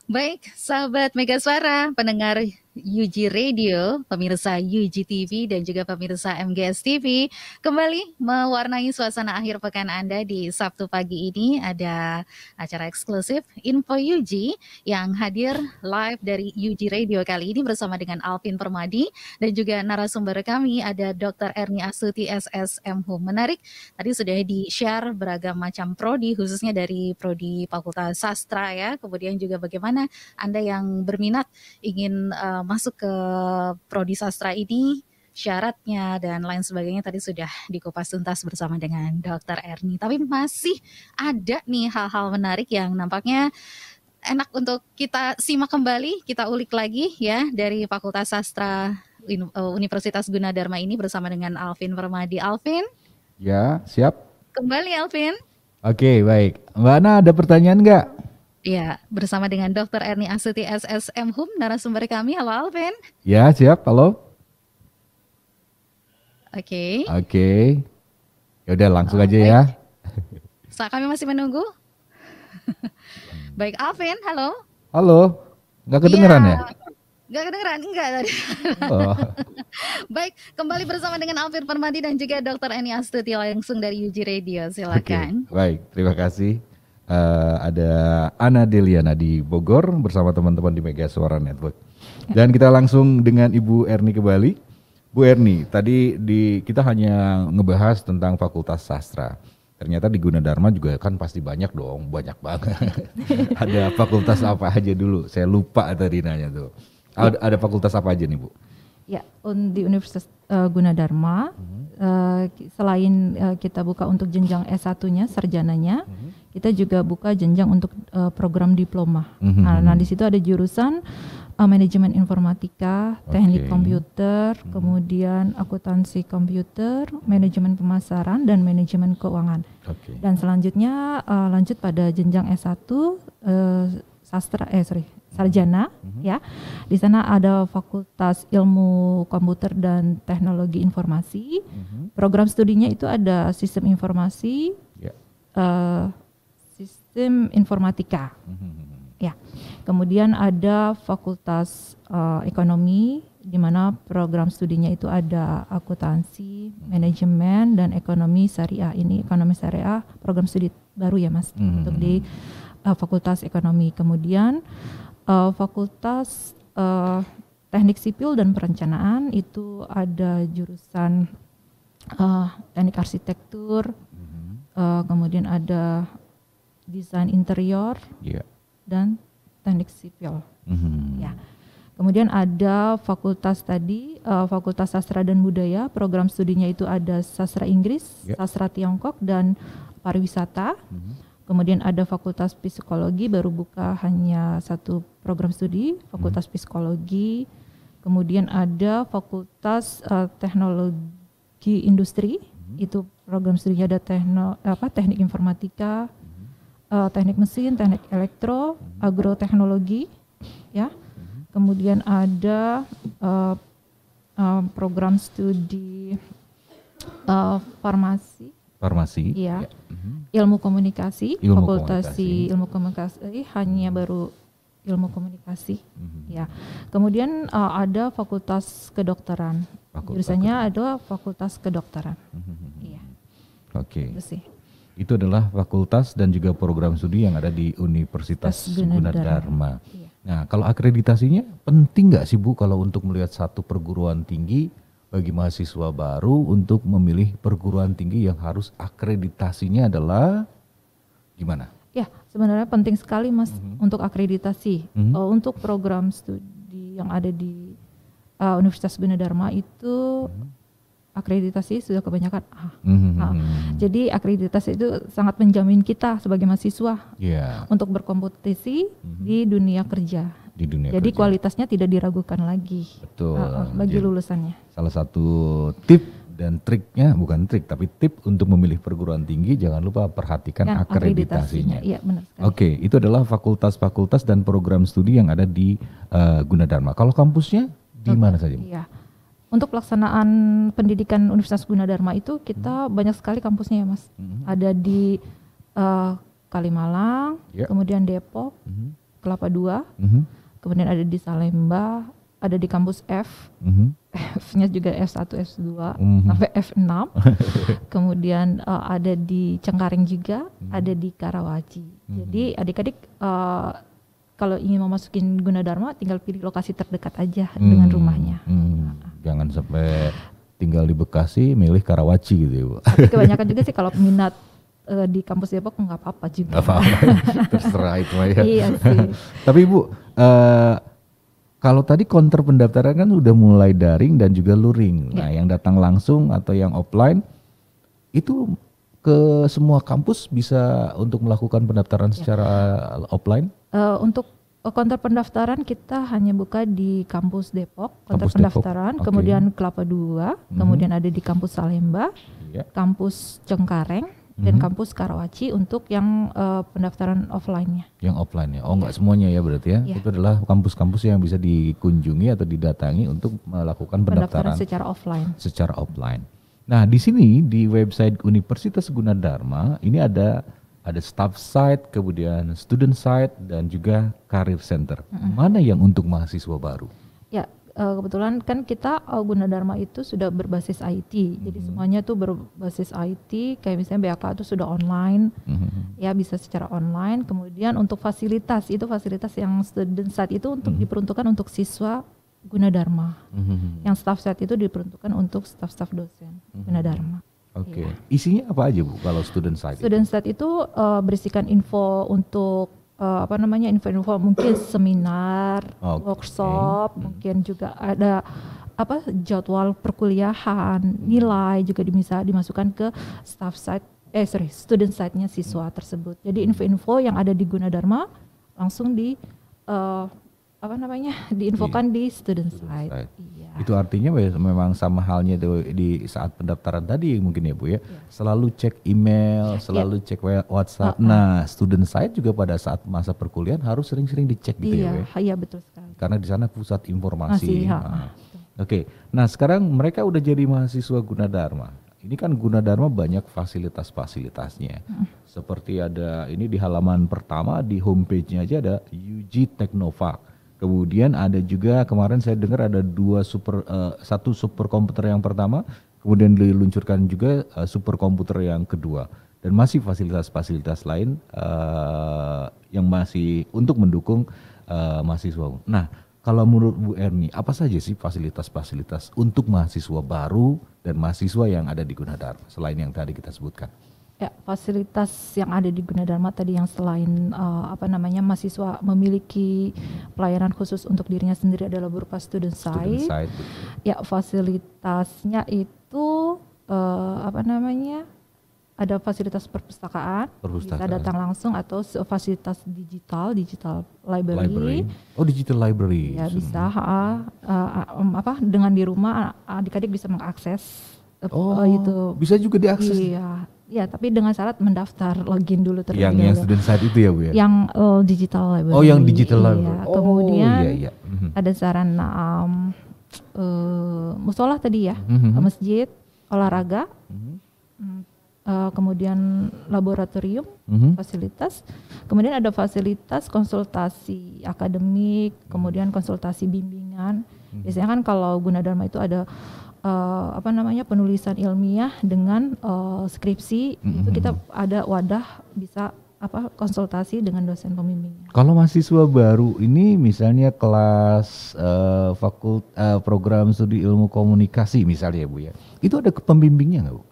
Baik, sahabat Mega Suara, pendengar UG Radio, pemirsa UG TV dan juga pemirsa MGS TV kembali mewarnai suasana akhir pekan Anda di Sabtu pagi ini ada acara eksklusif Info UG yang hadir live dari UG Radio kali ini bersama dengan Alvin Permadi dan juga narasumber kami ada Dr. Erni Asuti SSM SSMH. Menarik, tadi sudah di-share beragam macam prodi khususnya dari prodi Fakultas Sastra ya, kemudian juga bagaimana Anda yang berminat ingin uh, masuk ke prodi sastra ini syaratnya dan lain sebagainya tadi sudah dikupas tuntas bersama dengan Dr. Erni. Tapi masih ada nih hal-hal menarik yang nampaknya enak untuk kita simak kembali, kita ulik lagi ya dari Fakultas Sastra eh, Universitas Gunadarma ini bersama dengan Alvin Permadi. Alvin? Ya, siap. Kembali Alvin. Oke, baik. Mbak Ana ada pertanyaan nggak? Ya, bersama dengan Dr. Erni Asuti SSM Hum, narasumber kami. Halo Alvin. Ya, siap. Halo. Oke. Okay. Oke. Okay. Ya udah langsung oh, aja ya. baik. ya. Saat kami masih menunggu. baik, Alvin, halo. Halo. Gak kedengeran iya. ya? ya? kedengeran, enggak tadi. Oh. Baik, kembali bersama dengan Alvin Permadi dan juga Dr. Eni Astuti langsung dari UG Radio. Silakan. Okay. Baik, terima kasih. Eh, ada Ana Deliana di Bogor bersama teman-teman di Mega Suara Network. Dan kita langsung dengan Ibu Erni ke Bali. Bu Erni, tadi di kita hanya ngebahas tentang Fakultas Sastra. Ternyata di Gunadarma juga kan pasti banyak dong, banyak banget. ada fakultas apa aja dulu? Saya lupa tadi nanya tuh. Ada, ya. ada fakultas apa aja nih, Bu? Ya, di Universitas uh, Gunadarma, uh -huh. uh, selain uh, kita buka untuk jenjang S1-nya, sarjananya, uh mhm. -huh kita juga buka jenjang untuk uh, program diploma. Mm-hmm. Nah, nah mhm. di situ ada jurusan uh, manajemen informatika, okay. teknik komputer, mm-hmm. kemudian akuntansi komputer, manajemen pemasaran dan manajemen keuangan. Okay. Dan selanjutnya uh, lanjut pada jenjang S1 uh, sastra eh sorry sarjana mm-hmm. ya. Di sana ada Fakultas Ilmu Komputer dan Teknologi Informasi. Mm-hmm. Program studinya itu ada Sistem Informasi. Yeah. Ya. Uh, sistem informatika. Mm-hmm. Ya. Kemudian ada Fakultas uh, Ekonomi di mana program studinya itu ada akuntansi, mm-hmm. manajemen dan ekonomi syariah. Ini ekonomi syariah program studi baru ya Mas hmm. untuk di uh, Fakultas Ekonomi. Kemudian uh, Fakultas uh, Teknik Sipil dan Perencanaan itu ada jurusan uh, Teknik Arsitektur. Uh, kemudian ada desain interior yeah. dan teknik sipil. Mm-hmm. Ya. Kemudian ada fakultas tadi, uh, Fakultas Sastra dan Budaya, program studinya itu ada sastra Inggris, yep. Ya. sastra Tiongkok dan pariwisata. Mm-hmm. Kemudian ada Fakultas Psikologi baru buka hanya satu program studi, Fakultas mm-hmm. Psikologi. Kemudian ada Fakultas uh, Teknologi Industri, mm-hmm. itu program studinya ada tekno, apa, Teknik Informatika uh, teknik mesin, teknik elektro, agroteknologi, ya. Kemudian ada uh, uh, program studi uh, farmasi. Farmasi. Iya. Ya. Ilmu komunikasi, ilmu fakultas komunikasi. ilmu komunikasi eh, hanya baru ilmu komunikasi. Mm-hmm. Ya. Kemudian uh, ada fakultas kedokteran. Fakultas Jurusannya ada fakultas kedokteran. Mm-hmm. Iya. Oke. Okay itu adalah fakultas dan juga program studi yang ada di Universitas Gunadarma. Iya. Nah, kalau akreditasinya penting nggak sih Bu kalau untuk melihat satu perguruan tinggi bagi mahasiswa baru untuk memilih perguruan tinggi yang harus akreditasinya adalah gimana? Ya, sebenarnya penting sekali Mas mm -hmm. untuk akreditasi. Mm -hmm. uh, untuk program studi yang ada di uh, Universitas Gunadarma itu mm -hmm akreditasi sudah kebanyakan A. Ah, ah. Mm-hmm. A. Jadi akreditasi itu sangat menjamin kita sebagai mahasiswa yeah. untuk berkompetisi mm-hmm. di dunia kerja. Di dunia Jadi kerja. kualitasnya tidak diragukan lagi. Betul. Uh, bagi Jadi, lulusannya. Salah satu tip dan triknya bukan trik tapi tip untuk memilih perguruan tinggi jangan lupa perhatikan kan, akreditasinya. Iya Oke, okay, itu adalah fakultas-fakultas dan program studi yang ada di uh, Gunadarma. Kalau kampusnya di mana saja? Iya untuk pelaksanaan pendidikan Universitas Gunadarma itu kita hmm. banyak sekali kampusnya ya Mas. Hmm. Ada di uh, Kalimalang, yeah. kemudian Depok, hmm. Kelapa II, hmm. kemudian ada di Salemba, ada di kampus F, hmm F-nya juga F1, F2, hmm sampai F6. Kemudian uh, ada di Cengkareng juga, hmm ada di Karawaci. hmm Jadi adik-adik eh, kalau ingin memasukin Gunadarma tinggal pilih lokasi terdekat aja hmm dengan rumahnya. hmm jangan sampai tinggal di Bekasi milih Karawaci gitu ya Bu. Tapi kebanyakan juga sih kalau minat eh, di kampus Depok nggak apa-apa juga. Nggak apa-apa, terserah itu ya. iya sih. Tapi Bu, uh, kalau tadi konter pendaftaran kan sudah mulai daring dan juga luring. Iya. Nah, yang datang langsung atau yang offline itu ke semua kampus bisa untuk melakukan pendaftaran yeah. secara offline? Uh, untuk Eh, kantor pendaftaran kita hanya buka di kampus Depok, kantor pendaftaran, Depok. Okay. kemudian Kelapa Dua, hmm kemudian ada di kampus Salemba, yeah. kampus Cengkareng, hmm dan mhm. kampus Karawaci untuk yang uh, pendaftaran offline-nya. Yang offline ya, oh nggak yeah. semuanya ya berarti ya? Yeah. Itu adalah kampus-kampus yang bisa dikunjungi atau didatangi untuk melakukan pendaftaran, pendaftaran secara offline. Secara offline. Nah di sini di website Universitas Gunadarma ini ada ada staff side, kemudian student side, dan juga career center. Mm-hmm. Mana yang untuk mahasiswa baru? Ya, eh, kebetulan kan kita eh, Dharma itu sudah berbasis IT, mm-hmm. jadi hmm. semuanya tuh berbasis IT. Kayak misalnya BAK itu sudah online, mm-hmm. ya bisa secara online. Kemudian untuk fasilitas itu fasilitas yang student side itu untuk mm-hmm. diperuntukkan untuk siswa Gunadarma, mm-hmm. yang staff side itu diperuntukkan untuk staff-staff dosen mm-hmm. Gunadarma. Oke. Okay. Ya. Isinya apa aja Bu kalau student site? Student site itu, uh, berisikan info untuk uh, apa namanya info-info mungkin seminar, okay. workshop, hmm. mungkin juga ada apa jadwal perkuliahan, nilai juga bisa dimasukkan ke staff site eh sorry student site-nya siswa tersebut. Jadi info-info yang ada di Gunadarma langsung di uh, apa namanya diinfokan di, di student site Iya. Itu artinya memang sama halnya di saat pendaftaran tadi mungkin ya Bu ya. Yeah. Selalu cek email, iya. selalu yeah. cek WhatsApp. Uh -huh. Nah, student site juga pada saat masa perkuliahan harus sering-sering dicek gitu yeah. ya iya, Bu. Ya. Iya, betul sekali. Karena di sana pusat informasi. nah. Oke. Okay. Nah, sekarang mereka udah jadi mahasiswa Gunadarma. Ini kan guna dharma banyak fasilitas-fasilitasnya. Hmm. Seperti ada ini di halaman pertama di homepage-nya aja ada UG Hmm. Kemudian ada juga kemarin saya dengar ada dua super uh, satu super komputer yang pertama, kemudian diluncurkan juga uh, eh, super komputer yang kedua dan masih fasilitas-fasilitas lain uh, yang masih untuk mendukung uh, mahasiswa. Nah, kalau menurut Bu Erni, apa saja sih fasilitas-fasilitas untuk mahasiswa baru dan mahasiswa yang ada di Gunadar selain yang tadi kita sebutkan? Ya, fasilitas yang ada di Gunadarma tadi yang selain uh, apa namanya mahasiswa memiliki pelayanan khusus untuk dirinya sendiri adalah berupa student side. Student side. Ya, fasilitasnya itu uh, apa namanya? Ada fasilitas perpustakaan, perpustakaan, bisa datang langsung atau fasilitas digital, digital library. library. Oh, digital library. Ya, hmm. bisa uh, uh, um, apa dengan di rumah adik-adik bisa mengakses eh, Oh, itu bisa juga diakses. Iya, Ya, tapi dengan syarat mendaftar login dulu terlebih Yang yang student saat itu ya, Bu ya. Yang uh, digital library. Oh, yang digital iya, library. Iya. Oh, Kemudian iya, iya. Mhm. ada saran um, uh, musola tadi ya, mm-hmm. masjid, olahraga, mm-hmm. uh, kemudian laboratorium, mm-hmm. fasilitas, kemudian ada fasilitas konsultasi akademik, kemudian konsultasi bimbingan. Mm-hmm. Biasanya kan kalau guna dharma itu ada uh, apa namanya penulisan ilmiah dengan uh, skripsi mm-hmm. itu kita ada wadah bisa apa konsultasi dengan dosen pembimbing. Kalau mahasiswa baru ini misalnya kelas uh, eh, fakult uh, program studi ilmu komunikasi misalnya ya Bu ya. Itu ada pembimbingnya nggak Bu?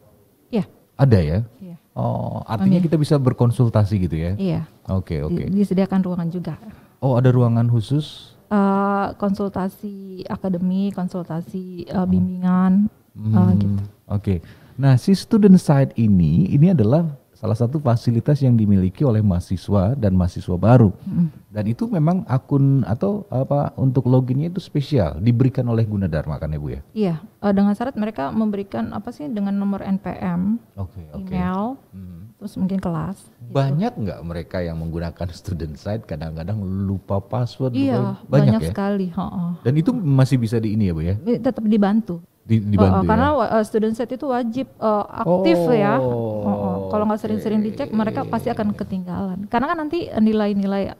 Iya. Ada ya? Iya. Oh, artinya Amin. kita bisa berkonsultasi gitu ya? Iya. Oke, okay, oke. Okay. Disediakan ruangan juga. Oh, ada ruangan khusus? Eh, konsultasi akademi, konsultasi uh, bimbingan eh, hmm, uh, gitu. Oke. Okay. Nah, si student side ini ini adalah salah satu fasilitas yang dimiliki oleh mahasiswa dan mahasiswa baru. Mm. Dan itu memang akun atau apa untuk loginnya itu spesial diberikan oleh Gunadarma kan ya Bu ya? Iya, uh, dengan syarat mereka memberikan apa sih dengan nomor NPM, okay, okay. email, mm. terus mungkin kelas. Gitu. Banyak nggak gitu. mereka yang menggunakan student site kadang-kadang lupa password? Iya, banyak, banyak ya? sekali. Ha -ha. Dan itu masih bisa di ini ya Bu ya? Eh, tetap dibantu. Di, dibantu oh, ya? Karena uh, student site itu wajib uh, aktif ya. oh, ya. Uh, oh, oh kalau nggak sering-sering dicek mereka pasti akan ketinggalan karena kan nanti nilai-nilai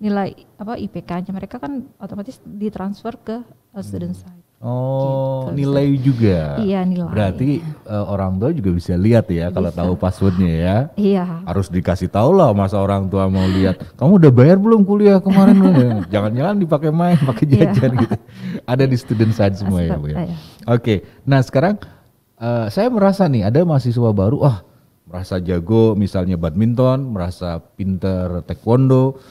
nilai apa IPK-nya mereka kan otomatis ditransfer ke uh, hmm. student side. Oh, gitu, nilai juga. Iya, nilai. Berarti uh, orang tua juga bisa lihat ya bisa. kalau tahu passwordnya ya. Iya. Harus dikasih tahu lah masa orang tua mau lihat. Kamu udah bayar belum kuliah kemarin? Jangan-jangan dipakai main, pakai iya. jajan gitu. Ada di student side semua Aspet, ya, ya. Oke. Okay. Nah, sekarang uh, saya merasa nih ada mahasiswa baru, wah oh, merasa jago misalnya badminton, merasa pinter taekwondo,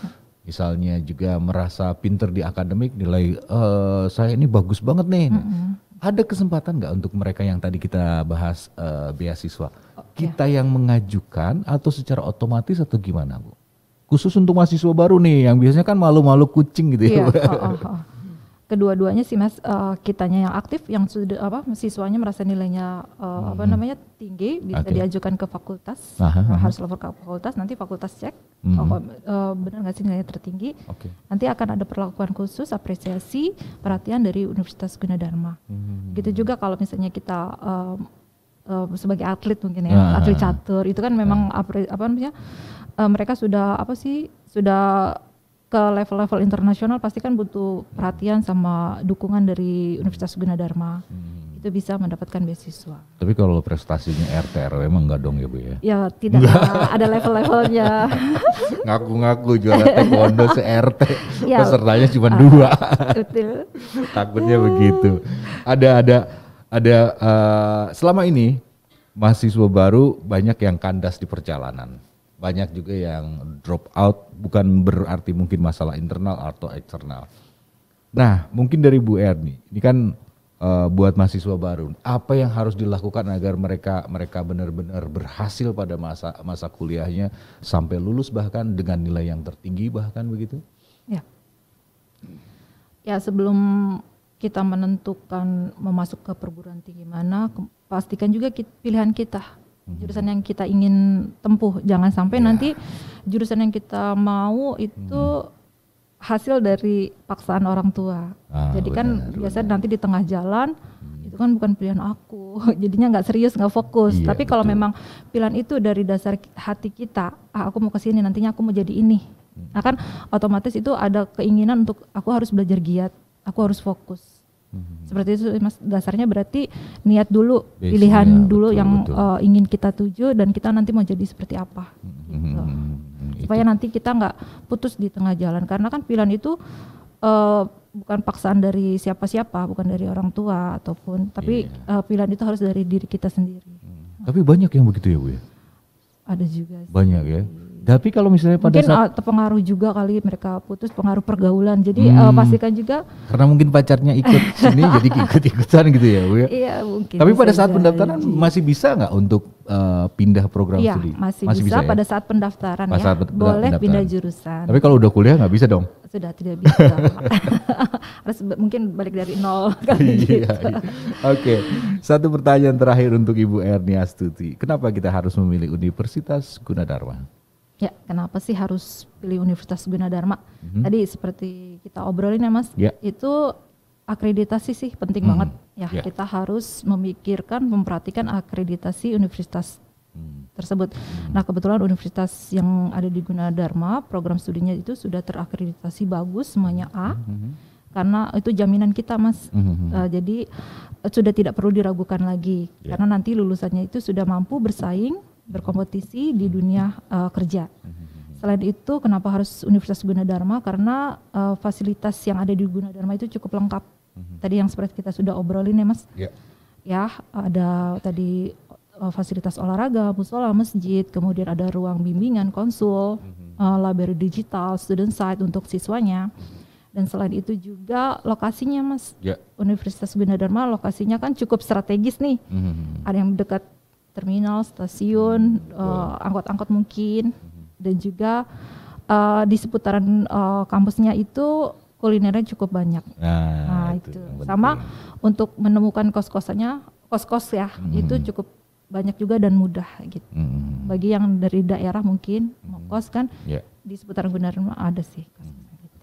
misalnya juga merasa pinter di akademik, nilai e, saya ini bagus banget nih. Mm -hmm. Ada kesempatan nggak untuk mereka yang tadi kita bahas e, beasiswa? Oh, kita ya. yang mengajukan atau secara otomatis atau gimana, Bu? Khusus untuk mahasiswa baru nih, yang biasanya kan malu-malu kucing gitu ya. Yeah. Oh, oh, oh kedua-duanya sih mas uh, kitanya yang aktif yang sudah apa siswanya merasa nilainya uh, hmm. apa namanya tinggi bisa okay. diajukan ke fakultas aha, nah, aha. harus lapor ke fakultas nanti fakultas cek hmm. oh, uh, benar nggak sih nilainya tertinggi okay. nanti akan ada perlakuan khusus apresiasi perhatian dari Universitas Gunadarma hmm. gitu juga kalau misalnya kita uh, uh, sebagai atlet mungkin ya nah, atlet catur itu kan memang nah. apa namanya uh, mereka sudah apa sih sudah ke level-level internasional pasti kan butuh perhatian sama dukungan dari Universitas Gunadarma. Hmm itu bisa mendapatkan beasiswa. Tapi kalau prestasinya RT RW emang enggak dong ya Bu ya? Ya tidak, ada level-levelnya. Ngaku-ngaku juara taekwondo se RT, ya, pesertanya cuma uh, dua. Betul. Takutnya begitu. Ada ada ada uh, selama ini mahasiswa baru banyak yang kandas di perjalanan banyak juga yang drop out bukan berarti mungkin masalah internal atau eksternal. Nah, mungkin dari Bu Erni, ini kan uh, buat mahasiswa baru, apa yang harus dilakukan agar mereka mereka benar-benar berhasil pada masa masa kuliahnya sampai lulus bahkan dengan nilai yang tertinggi bahkan begitu? Ya, ya sebelum kita menentukan memasuki ke perguruan tinggi mana, pastikan juga kita, pilihan kita Hmm. jurusan yang kita ingin tempuh. Jangan sampai yeah. nanti jurusan yang kita mau itu hmm. hasil dari paksaan orang tua. Ah, Jadi kan biasa nanti di tengah jalan hmm. itu kan bukan pilihan aku. Jadinya nggak serius, nggak fokus. Iya, Tapi kalau memang pilihan itu dari dasar hati kita, ah, aku mau ke sini nantinya aku mau jadi ini. Hmm. Nah kan otomatis itu ada keinginan untuk aku harus belajar giat, aku harus fokus Hmm. Seperti itu Mas dasarnya berarti niat dulu, pilihan ya, dulu betul, yang betul. Uh, ingin kita tuju dan kita nanti mau jadi seperti apa gitu. Mm-hmm. Supaya itu. nanti kita nggak putus di tengah jalan karena kan pilihan itu uh, bukan paksaan dari siapa-siapa, bukan dari orang tua ataupun, tapi yeah. Iya. uh, pilihan itu harus dari diri kita sendiri. Hmm. Tapi banyak yang begitu ya bu ya? Ada juga. Sih. Banyak ya. Iya. Tapi kalau misalnya pada mungkin saat eh, terpengaruh juga kali mereka putus pengaruh pergaulan. Jadi eh, hmm, uh, pastikan juga karena mungkin pacarnya ikut sini jadi ikut-ikutan gitu ya, Bu ya? Iya, mungkin. Tapi pada saat pendaftaran jadi. masih bisa nggak untuk uh, pindah program iya, studi? masih, masih bisa, bisa ya? pada saat pendaftaran pada ya. Saat pendaftaran. Boleh pindah jurusan. Tapi kalau udah kuliah nggak bisa dong. Sudah tidak bisa. Harus mungkin balik dari nol kali iya, gitu. iya. Oke. Okay. Satu pertanyaan terakhir untuk Ibu Erni Astuti. Kenapa kita harus memilih Universitas Gunadarma? Ya, kenapa sih harus pilih Universitas Gunadarma? Mm-hmm. Tadi seperti kita obrolin ya Mas, yeah. itu akreditasi sih penting mm. banget. Ya, yeah. kita harus memikirkan, memperhatikan akreditasi universitas hmm. tersebut. Mm. Nah, kebetulan universitas yang ada di Gunadarma, program studinya itu sudah terakreditasi bagus, semuanya A. Mm-hmm karena itu jaminan kita mas mm -hmm. uh, jadi eh, sudah tidak perlu diragukan lagi yeah. karena nanti lulusannya itu sudah mampu bersaing berkompetisi di dunia uh, kerja. Selain itu, kenapa harus Universitas Gunadarma? Karena uh, fasilitas yang ada di Gunadarma itu cukup lengkap. Mhm. Tadi yang seperti kita sudah obrolin ya, Mas. Yeah. Ya, ada tadi uh, fasilitas olahraga, musola, masjid, kemudian ada ruang bimbingan, konsul, uh, mhm. library digital, student site untuk siswanya. Mhm. Dan selain itu juga lokasinya, Mas. Yeah. Universitas Gunadarma lokasinya kan cukup strategis nih. Mm -hmm. Ada yang dekat terminal, stasiun, hmm, eh, angkot-angkot uh, mungkin, dan juga uh, di seputaran uh, kampusnya itu kulinernya cukup banyak. Nah, nah itu, itu. sama untuk menemukan kos-kosannya, kos-kos ya, hmm. itu cukup banyak juga dan mudah gitu. Hmm. hmm, hmm. Bagi yang dari daerah mungkin mau kos kan yeah. di seputaran Gunaran ada sih. gitu.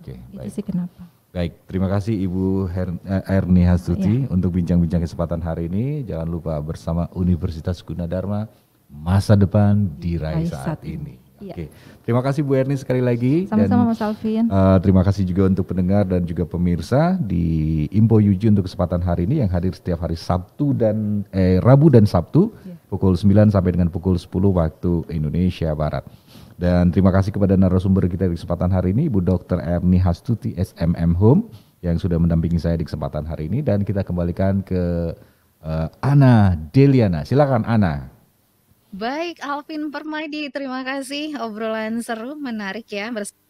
okay, itu baik. sih kenapa. Baik, terima kasih Ibu Her, eh, Erni Hasuti ya. untuk bincang-bincang kesempatan hari ini. Jangan lupa bersama Universitas Gunadarma masa depan diraih saat, saat ini. Ya. Oke, terima kasih Bu Erni sekali lagi. Sama-sama Mas Alvin. Uh, terima kasih juga untuk pendengar dan juga pemirsa di Impo Yuji untuk kesempatan hari ini yang hadir setiap hari Sabtu dan eh, Rabu dan Sabtu ya. pukul 9 sampai dengan pukul 10 waktu Indonesia Barat. Dan terima kasih kepada narasumber kita di kesempatan hari ini, Ibu Dr. Erni Hastuti, SMM Home, yang sudah mendampingi saya di kesempatan hari ini. Dan kita kembalikan ke uh, Ana Deliana. Silakan Ana. Baik, Alvin Permadi, terima kasih. Obrolan seru, menarik ya bersama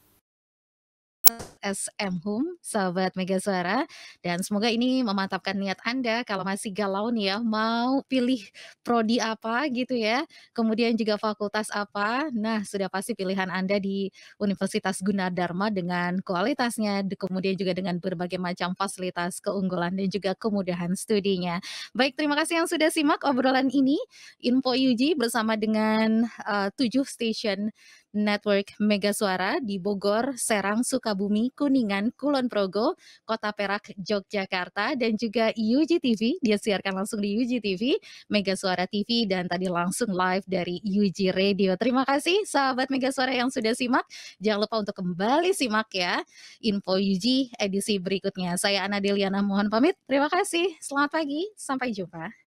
SM Home, sahabat Mega Suara. Dan semoga ini memantapkan niat Anda kalau masih galau nih ya, mau pilih prodi apa gitu ya, kemudian juga fakultas apa. Nah, sudah pasti pilihan Anda di Universitas Gunadarma dengan kualitasnya, kemudian juga dengan berbagai macam fasilitas, keunggulan, dan juga kemudahan studinya. Baik, terima kasih yang sudah simak obrolan ini. Info UG bersama dengan uh, tujuh stasiun Network Mega Suara di Bogor, Serang, Sukabumi, Kuningan, Kulon Progo, Kota Perak, Yogyakarta, dan juga TV. Dia siarkan langsung di UGTV, Mega Suara TV, dan tadi langsung live dari UG Radio. Terima kasih sahabat Mega Suara yang sudah simak. Jangan lupa untuk kembali simak ya info UG edisi berikutnya. Saya Ana Deliana mohon pamit. Terima kasih. Selamat pagi. Sampai jumpa.